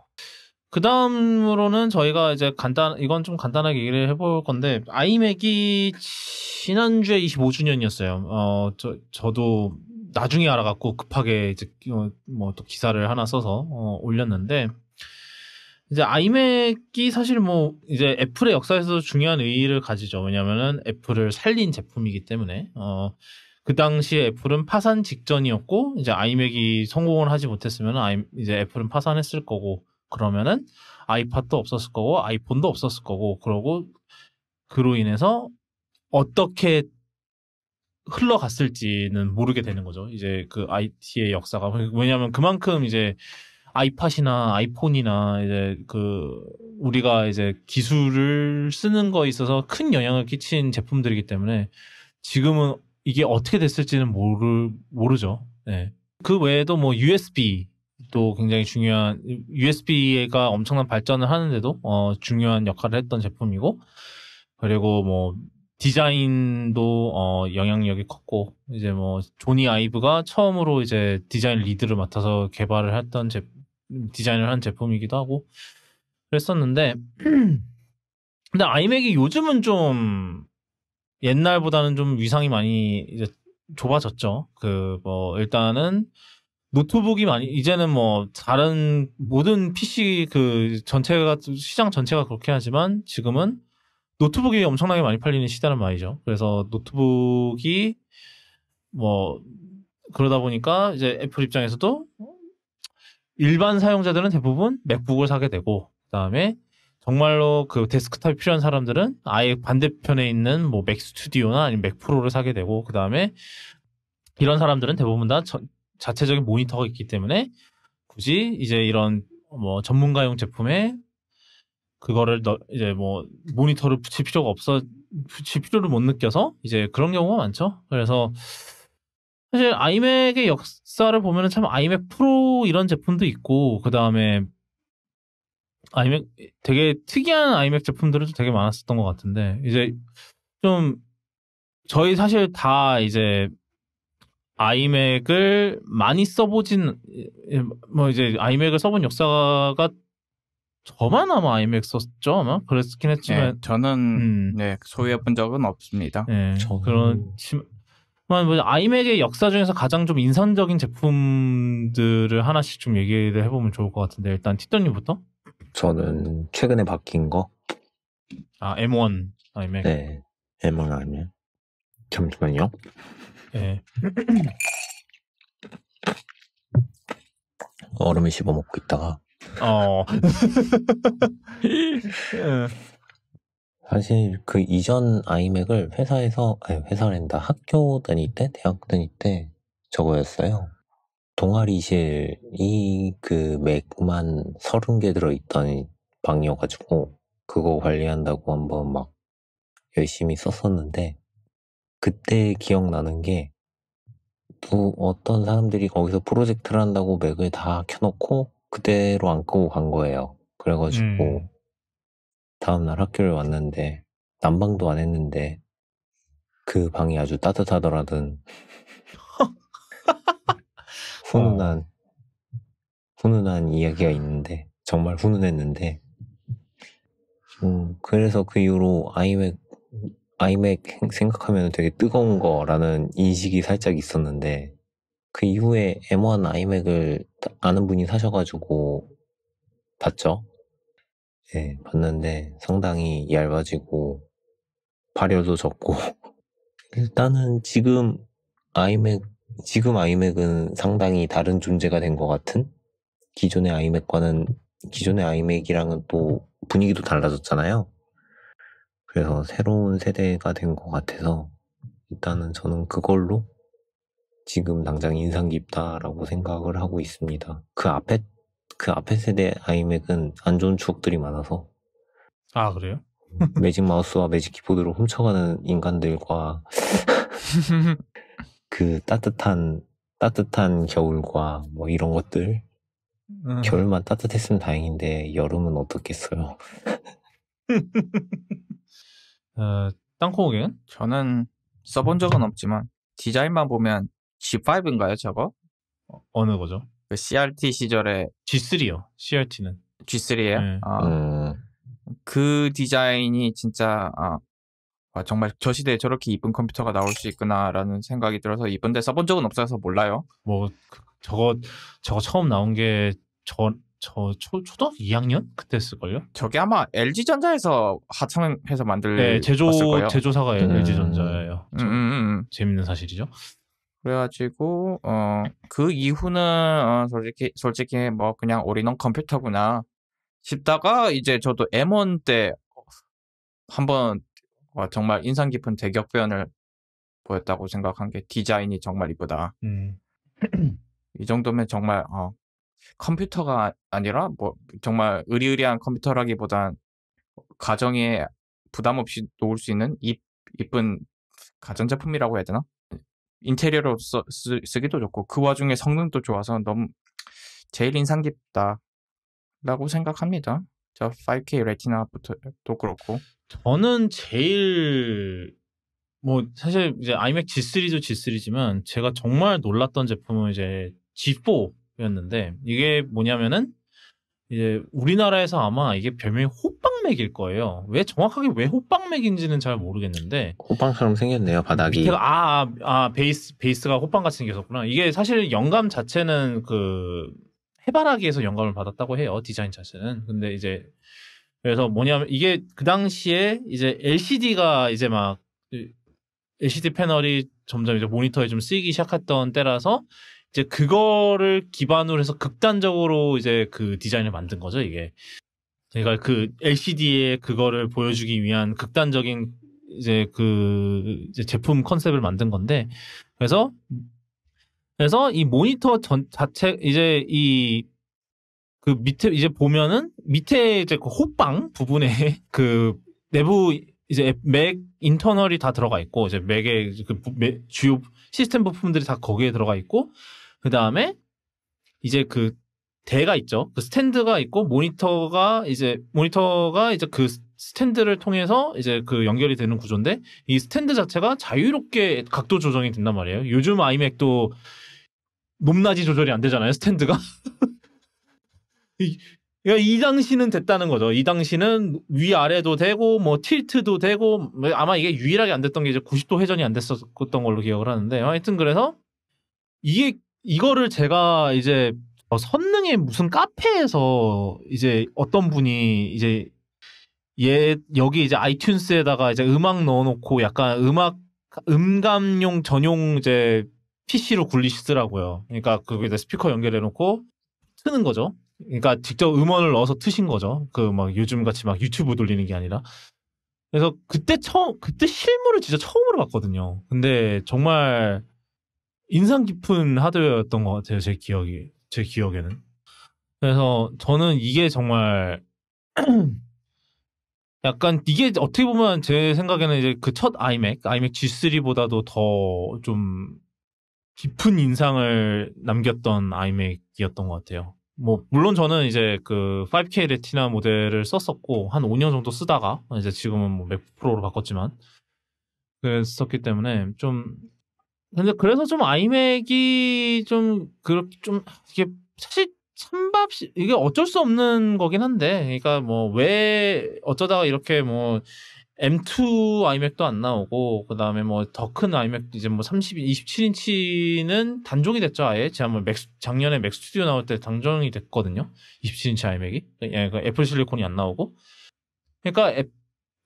그 다음으로는 저희가 이제 간단 이건 좀 간단하게 얘기를 해볼 건데 아이맥이 지난주에 25주년이었어요. 어저 저도 나중에 알아갖고 급하게 이제 어, 뭐또 기사를 하나 써서 어, 올렸는데 이제 아이맥이 사실 뭐 이제 애플의 역사에서도 중요한 의의를 가지죠. 왜냐면은 애플을 살린 제품이기 때문에 어 그 당시에 애플은 파산 직전이었고 이제 아이맥이 성공을 하지 못했으면 아이 이제 애플은 파산했을 거고 그러면은 아이팟도 없었을 거고 아이폰도 없었을 거고 그러고 그로 인해서 어떻게 흘러갔을지는 모르게 되는 거죠. 이제 그 IT의 역사가 왜냐하면 그만큼 이제 아이팟이나 아이폰이나 이제 그 우리가 이제 기술을 쓰는 거에 있어서 큰 영향을 끼친 제품들이기 때문에 지금은 이게 어떻게 됐을지는 모르 모르죠. 네. 그 외에도 뭐 USB 또 굉장히 중요한 USB가 엄청난 발전을 하는데도 어 중요한 역할을 했던 제품이고 그리고 뭐 디자인도 어 영향력이 컸고 이제 뭐 조니 아이브가 처음으로 이제 디자인 리드를 맡아서 개발을 했던 제, 디자인을 한 제품이기도 하고 그랬었는데 음. 근데 아이맥이 요즘은 좀 옛날보다는 좀 위상이 많이 이제 좁아졌죠. 그 뭐 일단은 노트북이 많이 이제는 뭐 다른 모든 PC 그 전체가 시장 전체가 그렇게 하지만 지금은 노트북이 엄청나게 많이 팔리는 시대란 말이죠. 그래서 노트북이 뭐 그러다 보니까 이제 애플 입장에서도 일반 사용자들은 대부분 맥북을 사게 되고 그다음에 정말로 그 데스크탑이 필요한 사람들은 아예 반대편에 있는 뭐 맥 스튜디오나 아니면 맥 프로를 사게 되고 그다음에 이런 사람들은 대부분 다 저, 자체적인 모니터가 있기 때문에 굳이 이제 이런 뭐 전문가용 제품에 그거를 너, 이제 뭐 모니터를 붙일 필요가 없어 붙일 필요를 못 느껴서 이제 그런 경우가 많죠. 그래서 음. 사실 아이맥의 역사를 보면 은참 아이맥 프로 이런 제품도 있고 그 다음에 아이맥 되게 특이한 아이맥 제품들은 되게 많았었던 것 같은데 이제 좀 저희 사실 다 이제 아이맥을 많이 써보진 뭐 이제 아이맥을 써본 역사가 저만 아마 아이맥 썼죠 아마 그랬긴 했지만 네, 저는 음. 네 소유해본 적은 없습니다. 네, 저 그런 뭐, 뭐, 아이맥의 역사 중에서 가장 좀 인상적인 제품들을 하나씩 좀 얘기를 해보면 좋을 것 같은데 일단 티더님부터? 저는 최근에 바뀐 거. 아 M1 아이맥. 네, M1 아이맥. 잠시만요. 네. 예. 얼음을 씹어 먹고 있다가. 어. 예. 사실 그 이전 아이맥을 회사에서, 아니 회사랜다, 학교 다닐 때, 대학 다닐 때 저거였어요. 동아리실이 그 맥만 서른 개 들어있던 방이어가지고 그거 관리한다고 한번 막 열심히 썼었는데 그때 기억나는 게또 어떤 사람들이 거기서 프로젝트를 한다고 맥을 다 켜놓고 그대로 안 끄고 간 거예요. 그래가지고 음. 다음날 학교를 왔는데 난방도 안 했는데 그 방이 아주 따뜻하더라든 훈훈한 어. 훈훈한 이야기가 있는데 정말 훈훈했는데 음, 그래서 그 이후로 아이맥 아이맥 생각하면 되게 뜨거운 거라는 인식이 살짝 있었는데 그 이후에 M1 아이맥을 아는 분이 사셔가지고 봤죠. 예, 봤는데 상당히 얇아지고 발열도 적고 일단은 지금 아이맥 지금 아이맥은 상당히 다른 존재가 된 것 같은 기존의 아이맥과는 기존의 아이맥이랑은 또 분위기도 달라졌잖아요. 그래서 새로운 세대가 된 것 같아서 일단은 저는 그걸로 지금 당장 인상 깊다라고 생각을 하고 있습니다. 그 앞에 그 앞에 세대 아이맥은 안 좋은 추억들이 많아서 아 그래요? 음, 매직 마우스와 매직 키보드로 훔쳐가는 인간들과 그 따뜻한 따뜻한 겨울과 뭐 이런 것들 음. 겨울만 따뜻했으면 다행인데 여름은 어떻겠어요? 어, 땅콩은? 저는 써본 적은 없지만 디자인만 보면 G5인가요 저거? 어, 어느 거죠? 그 CRT 시절에 G3요. CRT는 G3예요. 네. 예. 아, 음. 그 디자인이 진짜 아, 와, 정말 저 시대에 저렇게 이쁜 컴퓨터가 나올 수 있구나라는 생각이 들어서 이쁜데 써본 적은 없어서 몰라요. 뭐 그, 저거 저거 처음 나온 게저저 초등학교 2학년 그때 쓸걸요? 저게 아마 LG 전자에서 하청해서 만들 네, 제조 제조사가 음. LG 전자예요. 음 음, 음, 음, 재밌는 사실이죠. 그래가지고 어 그 이후는 어, 솔직히 솔직히 뭐 그냥 올인원 컴퓨터구나 싶다가 이제 저도 M1 때 한번 어, 정말 인상 깊은 대격변을 보였다고 생각한 게 디자인이 정말 이쁘다. 음. 이 정도면 정말 어, 컴퓨터가 아니라 뭐 정말 의리의리한 컴퓨터라기보단 가정에 부담 없이 놓을 수 있는 이, 이쁜 가전제품이라고 해야 되나? 인테리어로 써, 쓰, 기도 좋고 그 와중에 성능도 좋아서 너무 제일 인상 깊다라고 생각합니다. 저 5K 레티나부터도 그렇고 저는 제일 뭐 사실 이제 i m a G3도 G3지만 제가 정말 놀랐던 제품은 이제 G4였는데 이게 뭐냐면은 이제 우리나라에서 아마 이게 별명이 호빵맥일 거예요. 왜 정확하게 왜 호빵맥인지는 잘 모르겠는데 호빵처럼 생겼네요 바닥이. 아아 아, 아, 베이스 베이스가 호빵 같이 생겼었구나. 이게 사실 영감 자체는 그 해바라기에서 영감을 받았다고 해요 디자인 자체는. 근데 이제 그래서 뭐냐면 이게 그 당시에 이제 LCD가 이제 막 LCD 패널이 점점 이제 모니터에 좀 쓰이기 시작했던 때라서 이제 그거를 기반으로 해서 극단적으로 이제 그 디자인을 만든 거죠, 이게. 그러니까 그 LCD에 그거를 보여주기 위한 극단적인 이제 그 이제 제품 컨셉을 만든 건데 그래서 그래서 이 모니터 전 자체 이제 이 그 밑에 이제 보면은 밑에 이제 그 호빵 부분에 그 내부 이제 맥 인터널이 다 들어가 있고 이제 맥의 그 주요 시스템 부품들이 다 거기에 들어가 있고 그 다음에 이제 그 대가 있죠. 그 스탠드가 있고 모니터가 이제 모니터가 이제 그 스탠드를 통해서 이제 그 연결이 되는 구조인데 이 스탠드 자체가 자유롭게 각도 조정이 된단 말이에요. 요즘 아이맥도 높낮이 조절이 안 되잖아요. 스탠드가. 이, 그러니까 이 당시는 됐다는 거죠. 이 당시는 위아래도 되고 뭐 틸트도 되고 아마 이게 유일하게 안 됐던 게 이제 90도 회전이 안 됐었던 걸로 기억을 하는데 하여튼 그래서 이게 이거를 제가 이제 어, 선릉의 무슨 카페에서 이제 어떤 분이 이제 얘 여기 이제 아이튠스에다가 이제 음악 넣어놓고 약간 음악 음감용 전용 이제 PC로 굴리시더라고요. 그러니까 그다 스피커 연결해놓고 트는 거죠. 그러니까 직접 음원을 넣어서 트신 거죠. 그 막 요즘 같이 막 유튜브 돌리는 게 아니라. 그래서 그때 처음 그때 실물을 진짜 처음으로 봤거든요. 근데 정말 인상 깊은 하드웨어였던 것 같아요. 제 기억이 제 기억에는. 그래서 저는 이게 정말 약간 이게 어떻게 보면 제 생각에는 이제 그 첫 아이맥, 아이맥 G3보다도 더 좀 깊은 인상을 남겼던 아이맥이었던 것 같아요. 뭐 물론 저는 이제 그 5K 레티나 모델을 썼었고 한 5년 정도 쓰다가 이제 지금은 뭐맥 프로로 바꿨지만 그랬었기 때문에 좀 근데 그래서 좀 아이맥이 좀 그렇게 좀 이게 사실 찬밥 이게 어쩔 수 없는 거긴 한데 그러니까 뭐 왜 어쩌다가 이렇게 뭐 M2 아이맥도 안 나오고 그다음에 뭐 더 큰 아이맥 이제 뭐 30, 27인치는 단종이 됐죠 아예 지난번 뭐 맥 작년에 맥 스튜디오 나올 때 단종이 됐거든요 27인치 아이맥이 예, 그 애플 실리콘이 안 나오고 그러니까 앱,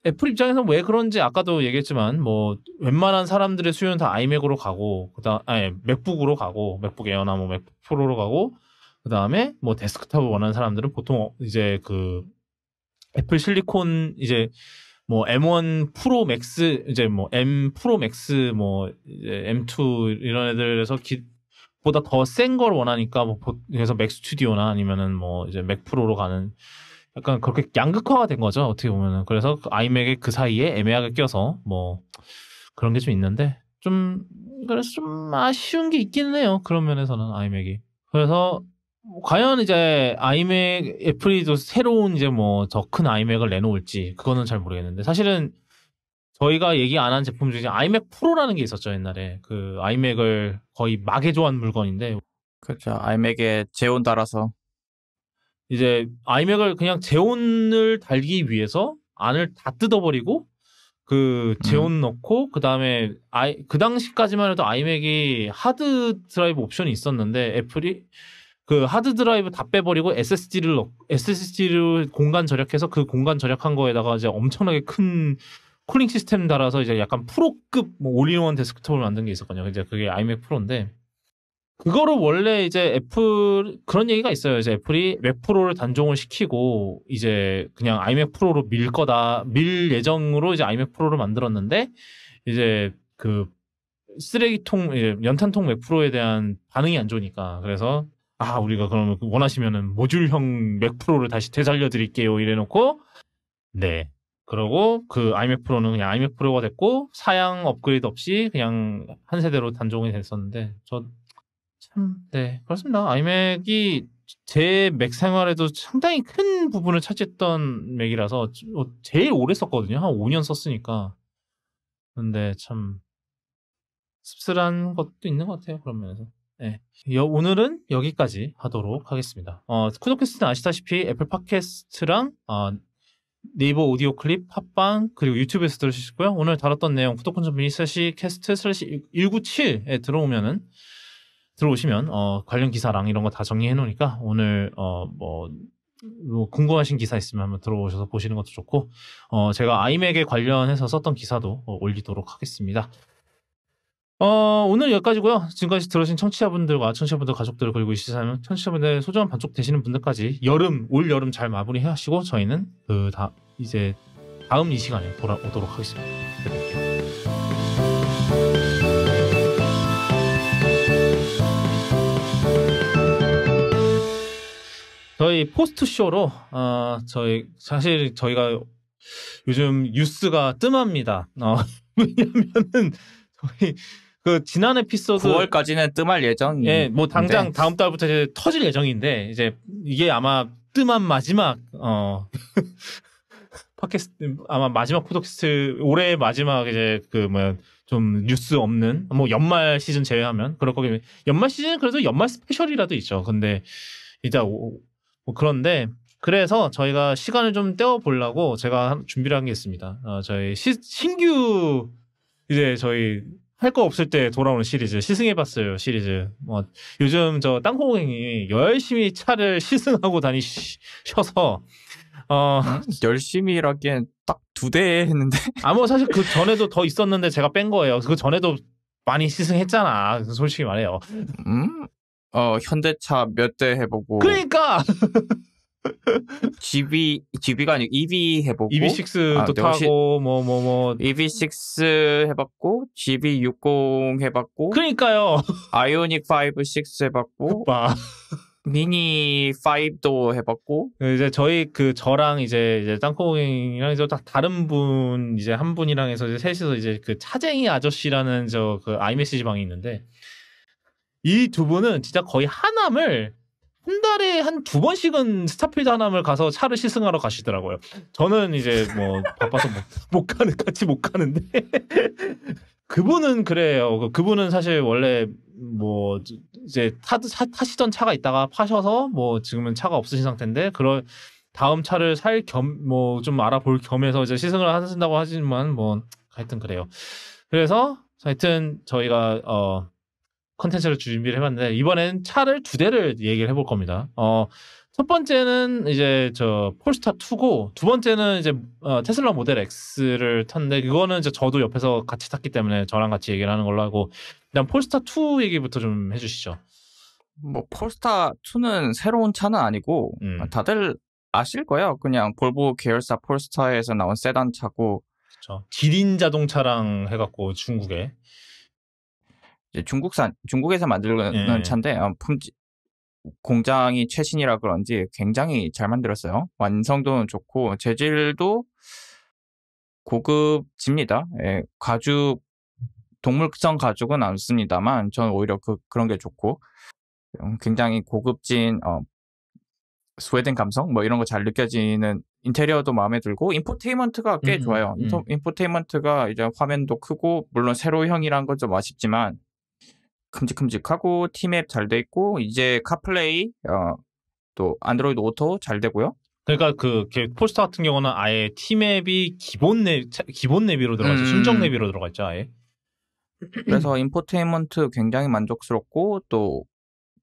애플 입장에서는 왜 그런지 아까도 얘기했지만 뭐 웬만한 사람들의 수요는 다 아이맥으로 가고 그다음 아니 맥북으로 가고 맥북 에어나 뭐 맥북 프로로 가고 그다음에 뭐 데스크탑을 원하는 사람들은 보통 어, 이제 그 애플 실리콘 이제 뭐 M1 프로 맥스 이제 뭐 M 프로 맥스 뭐 이제 M2 이런 애들에서 기, 보다 더 센 걸 원하니까 뭐 그래서 맥 스튜디오나 아니면은 뭐 이제 맥 프로로 가는 약간 그렇게 양극화가 된 거죠 어떻게 보면은 그래서 그 아이맥의 그 사이에 애매하게 껴서 뭐 그런 게 좀 있는데 좀 그래서 좀 아쉬운 게 있긴 해요 그런 면에서는 아이맥이 그래서 과연 이제 아이맥 애플이 또 새로운 이제 뭐 더 큰 아이맥을 내놓을지 그거는 잘 모르겠는데 사실은 저희가 얘기 안 한 제품 중에 아이맥 프로라는 게 있었죠 옛날에 그 아이맥을 거의 마개조한 물건인데 그렇죠 아이맥의 재원 따라서 이제 아이맥을 그냥 재온을 달기 위해서 안을 다 뜯어버리고 그 재온 음. 넣고 그 다음에 아이 그 당시까지만 해도 아이맥이 하드 드라이브 옵션이 있었는데 애플이 그 하드 드라이브 다 빼버리고 SSD를 넣, SSD를 공간 절약해서 그 공간 절약한 거에다가 이제 엄청나게 큰 쿨링 시스템 달아서 이제 약간 프로급 뭐 올인원 데스크톱을 만든 게 있었거든요. 이제 그게 아이맥 프로인데 그거를 원래 이제 애플 그런 얘기가 있어요. 이제 애플이 맥 프로를 단종을 시키고 이제 그냥 아이맥 프로로 밀 거다 밀 예정으로 이제 아이맥 프로를 만들었는데 이제 그 쓰레기통 연탄통 맥 프로에 대한 반응이 안 좋으니까 그래서 아 우리가 그러면 원하시면은 모듈형 맥 프로를 다시 되살려 드릴게요 이래놓고 네 그러고 그 아이맥 프로는 그냥 아이맥 프로가 됐고 사양 업그레이드 없이 그냥 한 세대로 단종이 됐었는데 저 음. 네, 그렇습니다. 아이맥이 제 맥 생활에도 상당히 큰 부분을 차지했던 맥이라서 어, 제일 오래 썼거든요. 한 5년 썼으니까. 근데 참 씁쓸한 것도 있는 것 같아요. 그런 면에서. 네. 여, 오늘은 여기까지 하도록 하겠습니다. 어, 쿠도캐스트는 아시다시피 애플 팟캐스트랑 어, 네이버 오디오 클립, 팟빵, 그리고 유튜브에서 들으시 거고요. 오늘 다뤘던 내용 쿠도콘 점미니 s l a 캐스트 s l a 197에 들어오면은 들어오시면 어, 관련 기사랑 이런 거 다 정리해 놓으니까 오늘 어, 뭐, 뭐 궁금하신 기사 있으면 한번 들어오셔서 보시는 것도 좋고 어, 제가 아이맥에 관련해서 썼던 기사도 어, 올리도록 하겠습니다. 어, 오늘 여기까지고요. 지금까지 들으신 청취자분들과 청취자분들 가족들 그리고 이 시사는 청취자분들 의 소중한 반쪽 되시는 분들까지 여름 올 여름 잘 마무리해 하시고 저희는 그다 이제 다음 이 시간에 돌아오도록 하겠습니다. 저희 포스트 쇼로 어 저희 사실 저희가 요즘 뉴스가 뜸합니다. 어 왜냐면은 저희 그 지난 에피소드 9월까지는 뜸할 예정이 예, 뭐 당장 다음 달부터 이제 터질 예정인데 이제 이게 아마 뜸한 마지막 어 팟캐스트 아마 마지막 포드캐스트 올해 마지막 이제 그 뭐야 좀 뉴스 없는 뭐 연말 시즌 제외하면 그럴 거기 연말 시즌은 그래도 연말 스페셜이라도 있죠. 근데 이제 오, 뭐 그런데 그래서 저희가 시간을 좀떼어 보려고 제가 준비를 한 게 있습니다. 어, 저희 시, 신규 이제 저희 할 거 없을 때 돌아오는 시리즈 시승해봤어요 시리즈. 뭐 요즘 저 땅콩이 열심히 차를 시승하고 다니셔서 어 음, 열심히라기엔 딱 두 대 했는데. 아무 뭐 사실 그 전에도 더 있었는데 제가 뺀 거예요. 그 전에도 많이 시승했잖아. 솔직히 말해요. 음? 어 현대차 몇 대 해보고 그러니까 GB GB가 아니고 EV 해보고 EV6도 아, 타고 뭐 뭐뭐 뭐, 뭐. EV6 해봤고 GB60 해봤고 그러니까요 아이오닉 5, 6 해봤고 오빠 미니 5도 해봤고 네, 이제 저희 그 저랑 이제 이제 땅콩이랑 이제 다른 분 이제 한 분이랑 해서 이제 셋이서 이제 그 차쟁이 아저씨라는 저 그 아이메시지 방이 있는데 이두 분은 진짜 거의 한남을한 달에 한 두 번씩은 스타필드 한남을 가서 차를 시승하러 가시더라고요. 저는 이제 뭐 바빠서 못, 못 가는 같이 못 가는데 그분은 그래요. 그, 그분은 사실 원래 뭐 이제 타, 타, 시던 차가 있다가 파셔서 뭐 지금은 차가 없으신 상태인데 그럴 다음 차를 살 겸 뭐 좀 알아볼 겸해서 이제 시승을 하신다고 하지만 뭐 하여튼 그래요. 그래서 하여튼 저희가 어 컨텐츠를 준비를 해봤는데 이번엔 차를 두 대를 얘기를 해볼 겁니다. 어, 첫 번째는 이제 저 폴스타 2고 두 번째는 이제 어, 테슬라 모델 X를 탔는데 그거는 이제 저도 옆에서 같이 탔기 때문에 저랑 같이 얘기를 하는 걸로 하고 일단 폴스타 2 얘기부터 좀 해주시죠. 뭐 폴스타 2는 새로운 차는 아니고 음. 다들 아실 거예요. 그냥 볼보 계열사 폴스타에서 나온 세단 차고. 그렇죠. 기린 자동차랑 해갖고 중국에. 중국산 중국에서 만들는 예. 차인데 아, 품질 공장이 최신이라 그런지 굉장히 잘 만들었어요. 완성도는 좋고 재질도 고급집니다. 예, 가죽 동물성 가죽은 안 씁니다만 저는 오히려 그, 그런 게 좋고 음, 굉장히 고급진 어, 스웨덴 감성 뭐 이런 거 잘 느껴지는 인테리어도 마음에 들고 인포테인먼트가 꽤 음, 좋아요. 음. 인포테인먼트가 이제 화면도 크고 물론 세로형이란 건좀 아쉽지만 큼직큼직하고 티맵 잘 돼 있고 이제 카플레이 어, 또 안드로이드 오토 잘 되고요. 그러니까 그 포스터 같은 경우는 아예 티맵이 기본 내 기본 내비로 들어가 있어. 음. 순정 내비로 들어가 있죠, 아예. 그래서 인포테인먼트 굉장히 만족스럽고 또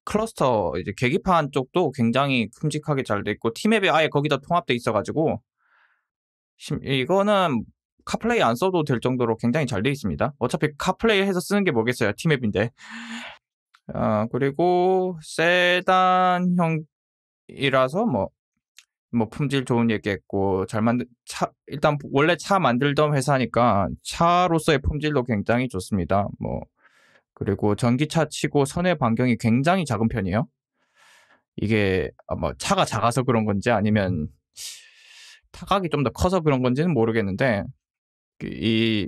클러스터 이제 계기판 쪽도 굉장히 큼직하게 잘 돼 있고 티맵이 아예 거기다 통합돼 있어 가지고 이거는 카플레이 안 써도 될 정도로 굉장히 잘 되어 있습니다. 어차피 카플레이 해서 쓰는 게 뭐겠어요. 티맵인데. 아, 그리고 세단형이라서 뭐, 뭐 품질 좋은 얘기했고 잘 만든 차 일단 원래 차 만들던 회사니까 차로서의 품질도 굉장히 좋습니다. 뭐 그리고 전기차 치고 선의 반경이 굉장히 작은 편이에요. 이게 뭐 차가 작아서 그런 건지 아니면 타각이 좀 더 커서 그런 건지는 모르겠는데 그 이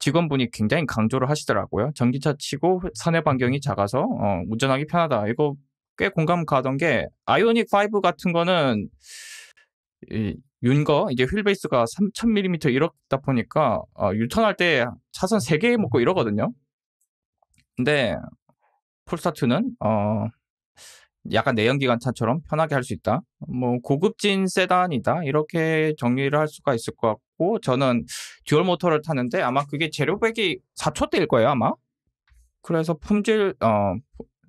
직원분이 굉장히 강조를 하시더라고요. 전기차 치고 사내 반경이 작아서 어, 운전하기 편하다. 이거 꽤 공감 가던 게 아이오닉 5 같은 거는 이 윤거 이제 휠베이스가 3,000mm 이렇다 보니까 어, 유턴할 때 차선 3개 먹고 이러거든요. 근데 폴스타트는 어 약간 내연기관차처럼 편하게 할 수 있다. 뭐 고급진 세단이다 이렇게 정리를 할 수가 있을 것 같고. 있고 저는 듀얼 모터를 타는데 아마 그게 재료백이 4초대일 거예요 아마. 그래서 품질 어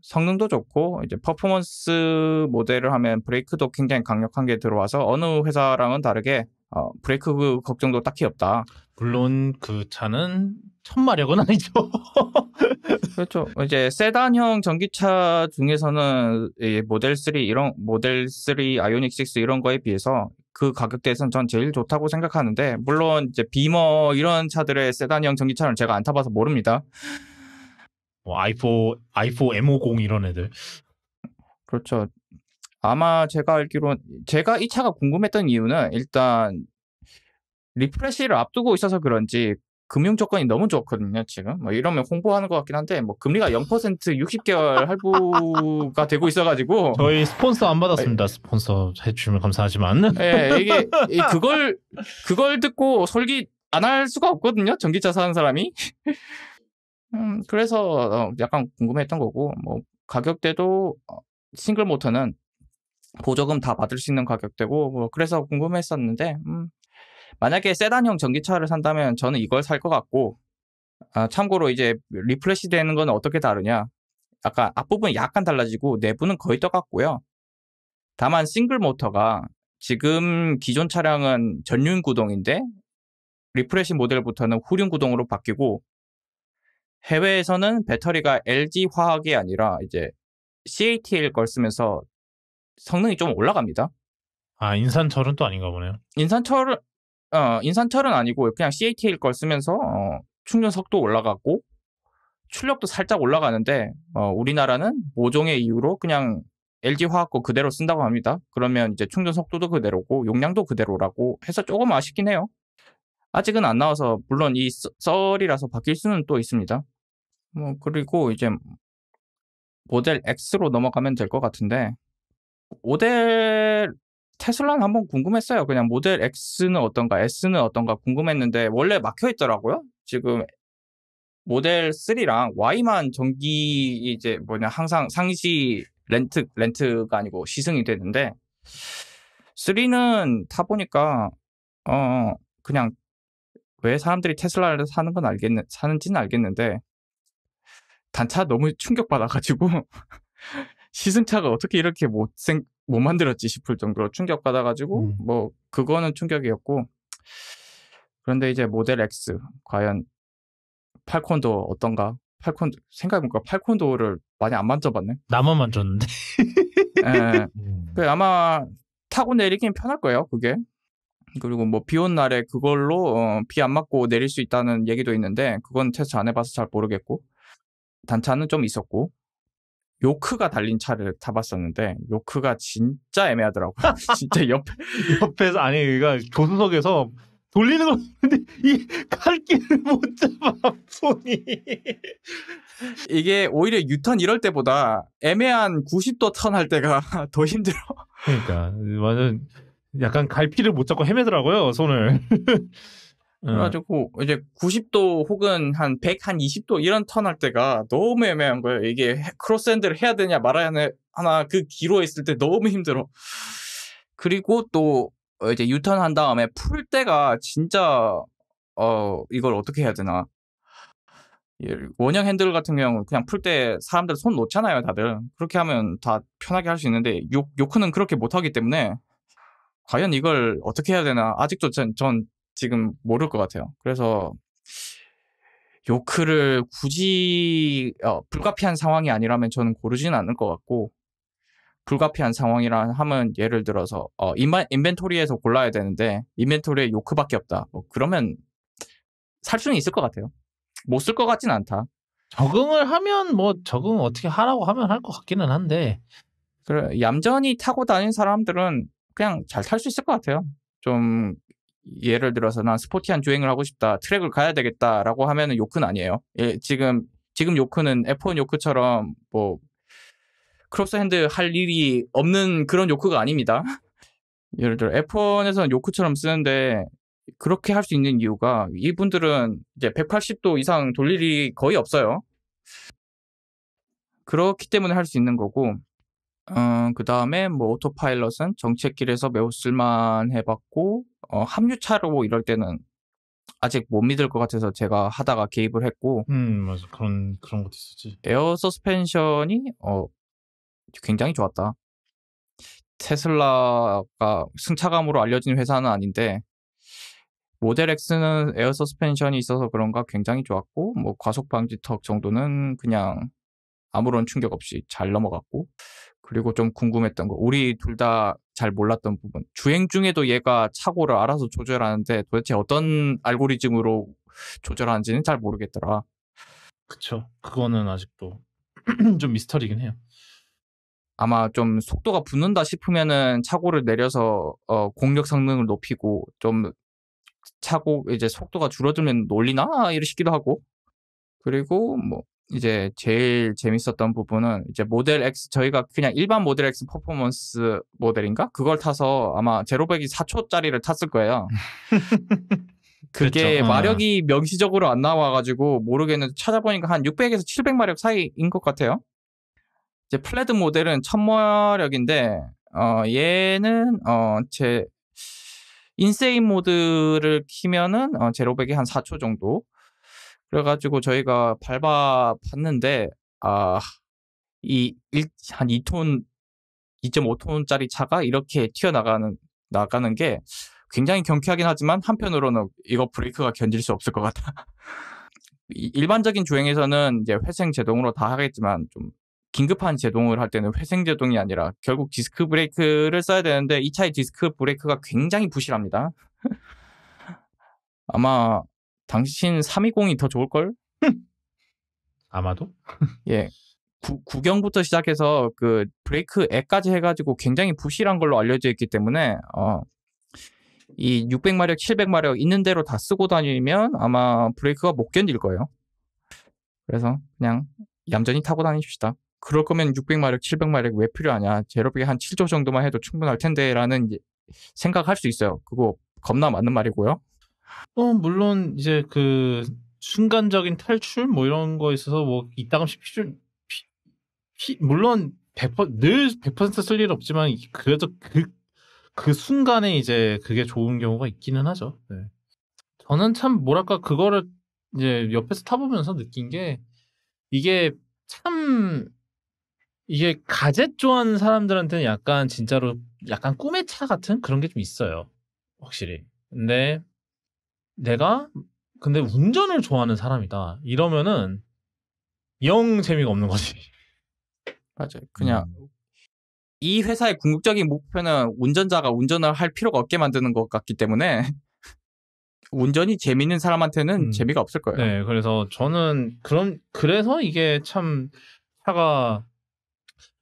성능도 좋고 이제 퍼포먼스 모델을 하면 브레이크도 굉장히 강력한 게 들어와서 어느 회사랑은 다르게 어, 브레이크 걱정도 딱히 없다. 물론 그 차는 천마력은 아니죠. 그렇죠. 이제 세단형 전기차 중에서는 모델 3 이런 모델 3 아이오닉 6 이런 거에 비해서 그가격대에선전 제일 좋다고 생각하는데 물론 이제 비머 이런 차들의 세단형 전기차는 제가 안 타봐서 모릅니다. 뭐 i4 i4 M50 이런 애들. 그렇죠. 아마 제가 알기론 제가 이 차가 궁금했던 이유는 일단 리프레시를 앞두고 있어서 그런지 금융 조건이 너무 좋거든요, 지금. 뭐 이러면 홍보하는 것 같긴 한데, 뭐 금리가 0% 60개월 할부가 되고 있어가지고. 저희 스폰서 안 받았습니다. 스폰서 해주시면 감사하지만. 예, 네, 이게, 그걸, 그걸 듣고 설기 안 할 수가 없거든요, 전기차 사는 사람이. 음, 그래서 어, 약간 궁금했던 거고, 뭐, 가격대도 어, 싱글 모터는 보조금 다 받을 수 있는 가격대고, 뭐, 그래서 궁금했었는데, 음, 만약에 세단형 전기차를 산다면 저는 이걸 살 것 같고 아, 참고로 이제 리프레시 되는 건 어떻게 다르냐? 아까 앞부분이 약간 달라지고 내부는 거의 똑같고요. 다만 싱글 모터가 지금 기존 차량은 전륜 구동인데 리프레시 모델부터는 후륜 구동으로 바뀌고 해외에서는 배터리가 LG 화학이 아니라 이제 CATL 걸 쓰면서 성능이 좀 올라갑니다. 아 인산철은 또 아닌가 보네요. 인산철은 어, 인산철은 아니고 그냥 CAT일 걸 쓰면서 어, 충전 속도 올라갔고 출력도 살짝 올라가는데 어, 우리나라는 모종의 이유로 그냥 LG 화학고 그대로 쓴다고 합니다. 그러면 이제 충전 속도도 그대로고 용량도 그대로라고 해서 조금 아쉽긴 해요. 아직은 안 나와서 물론 이 썰이라서 바뀔 수는 또 있습니다. 뭐 그리고 이제 모델 X로 넘어가면 될 것 같은데 모델 테슬라는 한 번 궁금했어요. 그냥 모델 X는 어떤가, S는 어떤가 궁금했는데 원래 막혀 있더라고요. 지금 모델 3랑 Y만 전기 이제 뭐냐 항상 상시 렌트 렌트가 아니고 시승이 되는데 3는 타 보니까 어 그냥 왜 사람들이 테슬라를 사는 건 알겠는 사는지는 알겠는데 단차 너무 충격받아가지고 시승차가 어떻게 이렇게 못생 못 만들었지 싶을 정도로 충격받아가지고 음. 뭐 그거는 충격이었고 그런데 이제 모델 X 과연 팔콘도 어떤가? 팔콘 생각해보니까 팔콘도를 많이 안 만져봤네. 나만 만졌는데. 예. 음. 그 아마 타고 내리긴 편할 거예요. 그게 그리고 뭐 비 온 날에 그걸로 어, 비안 맞고 내릴 수 있다는 얘기도 있는데 그건 테스트 안 해봐서 잘 모르겠고 단차는 좀 있었고 요크가 달린 차를 타봤었는데 요크가 진짜 애매하더라고요. 진짜 옆 옆에서 아니 그러니까 조수석에서 돌리는 거 근데 이 칼길을 못 잡아 손이 이게 오히려 유턴 이럴 때보다 애매한 90도 턴 할 때가 더 힘들어. 그러니까 완전 약간 갈피를 못 잡고 헤매더라고요 손을. 예. 그래가지고 음. 이제 90도 혹은 한 100, 한 20도 이런 턴 할 때가 너무 애매한 거예요. 이게 크로스핸드를 해야 되냐 말아야 하나 그 기로에 있을 때 너무 힘들어. 그리고 또 이제 유턴 한 다음에 풀 때가 진짜 어 이걸 어떻게 해야 되나 예, 원형 핸들 같은 경우 그냥 풀 때 사람들 손 놓잖아요 다들 그렇게 하면 다 편하게 할 수 있는데 요 요크는 그렇게 못하기 때문에 과연 이걸 어떻게 해야 되나 아직도 전, 전 지금 모를 것 같아요. 그래서 요크를 굳이 어, 불가피한 상황이 아니라면 저는 고르지는 않을 것 같고 불가피한 상황이라 하면 예를 들어서 어, 인바, 인벤토리에서 골라야 되는데 인벤토리에 요크밖에 없다. 뭐 그러면 살 수는 있을 것 같아요. 못 쓸 것 같진 않다. 적응을 하면 뭐 적응 어떻게 하라고 하면 할 것 같기는 한데 그래 얌전히 타고 다닌 사람들은 그냥 잘 탈 수 있을 것 같아요. 좀 예를 들어서 난 스포티한 주행을 하고 싶다, 트랙을 가야 되겠다라고 하면은 요크는 아니에요. 예, 지금 지금 요크는 F1 요크처럼 뭐 크로스 핸드 할 일이 없는 그런 요크가 아닙니다. 예를 들어 F1에서는 요크처럼 쓰는데 그렇게 할 수 있는 이유가 이분들은 이제 180도 이상 돌 일이 거의 없어요. 그렇기 때문에 할 수 있는 거고 어, 그 다음에 뭐 오토파일럿은 정책길에서 매우 쓸만 해봤고, 어, 합류차로 이럴 때는 아직 못 믿을 것 같아서 제가 하다가 개입을 했고. 음, 맞아. 그런, 그런 것도 있었지. 에어 서스펜션이, 어, 굉장히 좋았다. 테슬라가 승차감으로 알려진 회사는 아닌데, 모델 X는 에어 서스펜션이 있어서 그런가 굉장히 좋았고, 뭐 과속 방지턱 정도는 그냥 아무런 충격 없이 잘 넘어갔고, 그리고 좀 궁금했던 거 우리 둘 다 잘 몰랐던 부분 주행 중에도 얘가 차고를 알아서 조절하는데 도대체 어떤 알고리즘으로 조절하는지는 잘 모르겠더라. 그쵸. 그거는 아직도 좀 미스터리긴 해요. 아마 좀 속도가 붙는다 싶으면은 차고를 내려서 어 공력 성능을 높이고 좀 차고 이제 속도가 줄어들면 놀리나 이러시기도 하고 그리고 뭐 이제 제일 재밌었던 부분은 이제 모델 X 저희가 그냥 일반 모델 X 퍼포먼스 모델인가 그걸 타서 아마 제로백이 4초짜리를 탔을 거예요. 그게 그렇죠. 어. 마력이 명시적으로 안 나와가지고 모르겠는데 찾아보니까 한 600에서 700 마력 사이인 것 같아요. 이제 플레드 모델은 1000마력인데 어 얘는 어 제 인세인 모드를 키면은 어 제로백이 한 4초 정도 그래가지고 저희가 밟아봤는데 아 이 한 2톤 2.5톤짜리 차가 이렇게 튀어나가는 나가는 게 굉장히 경쾌하긴 하지만 한편으로는 이거 브레이크가 견딜 수 없을 것 같다. 일반적인 주행에서는 이제 회생 제동으로 다 하겠지만 좀 긴급한 제동을 할 때는 회생 제동이 아니라 결국 디스크 브레이크를 써야 되는데 이 차의 디스크 브레이크가 굉장히 부실합니다. 아마 당신 320이 더 좋을걸? 아마도? 예. 구, 구경부터 시작해서 그 브레이크 액까지 해가지고 굉장히 부실한 걸로 알려져 있기 때문에 어, 이 600마력, 700마력 있는 대로 다 쓰고 다니면 아마 브레이크가 못 견딜 거예요. 그래서 그냥 얌전히 타고 다니십시다. 그럴 거면 600마력, 700마력 왜 필요하냐? 제로비한 7조 정도만 해도 충분할 텐데라는 생각할 수 있어요. 그거 겁나 맞는 말이고요. 어, 물론 이제 그 순간적인 탈출 뭐 이런 거 있어서 뭐 이따금씩 피줄 피, 피, 물론 100%늘 100%쓸 일은 없지만 그래도 그, 그 순간에 이제 그게 좋은 경우가 있기는 하죠. 네. 저는 참 뭐랄까 그거를 이제 옆에서 타보면서 느낀 게 이게 참 이게 가젯 좋아하는 사람들한테는 약간 진짜로 약간 꿈의 차 같은 그런 게 좀 있어요. 확실히. 근데 내가 근데 운전을 좋아하는 사람이다 이러면은 영 재미가 없는 거지. 맞아요. 그냥 음. 이 회사의 궁극적인 목표는 운전자가 운전을 할 필요가 없게 만드는 것 같기 때문에 운전이 재밌는 사람한테는 음. 재미가 없을 거예요. 네, 그래서 저는 그런 그래서 이게 참 차가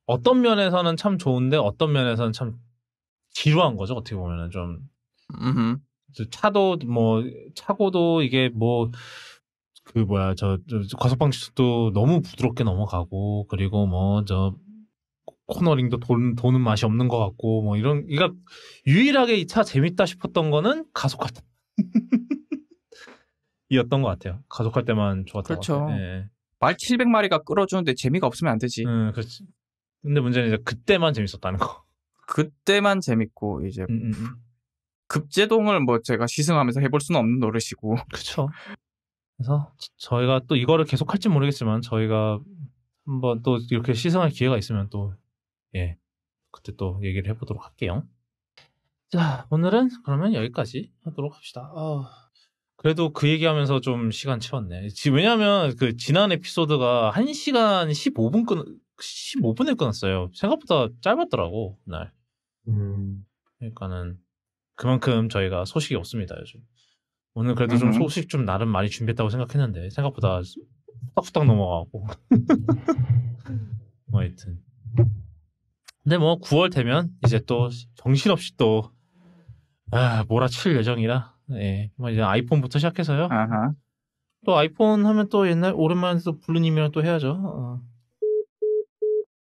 어떤 면에서는 참 좋은데 어떤 면에서는 참 지루한 거죠. 어떻게 보면은 좀. 음흠. 차도 뭐 차고도 이게 뭐 그 뭐야 저, 저 과속방 지도 너무 부드럽게 넘어가고 그리고 뭐 저 코너링도 돈, 도는 맛이 없는 것 같고 뭐 이런 이러 그러니까 유일하게 이 차 재밌다 싶었던 거는 가속할 때 이었던 것 같아요. 가속할 때만 좋았던 그렇죠. 것 같아요. 예. 말 700마리가 끌어주는데 재미가 없으면 안 되지. 음, 그렇지. 근데 문제는 이제 그때만 재밌었다는 거. 그때만 재밌고 이제 음, 음. 음. 급제동을 뭐 제가 시승하면서 해볼 수는 없는 노릇이고. 그렇죠. 그래서 저희가 또 이거를 계속 할지 모르겠지만 저희가 한번 또 이렇게 시승할 기회가 있으면 또 예. 그때 또 얘기를 해보도록 할게요. 자, 오늘은 그러면 여기까지 하도록 합시다. 어... 그래도 그 얘기하면서 좀 시간 채웠네. 지, 왜냐면 그 지난 에피소드가 1시간 15분 끊, 15분에 끊었어요. 생각보다 짧았더라고, 날 음... 그러니까는 그만큼 저희가 소식이 없습니다 요즘. 오늘 그래도 음. 좀 소식 좀 나름 많이 준비했다고 생각했는데 생각보다 후딱후딱 넘어가고. 뭐 하여튼. 근데 뭐 9월 되면 이제 또 정신없이 또 아, 몰아칠 예정이라. 예. 뭐 이제 아이폰부터 시작해서요. 아하. 또 아이폰 하면 또 옛날 오랜만에 또 블루님이랑 또 해야죠. 어.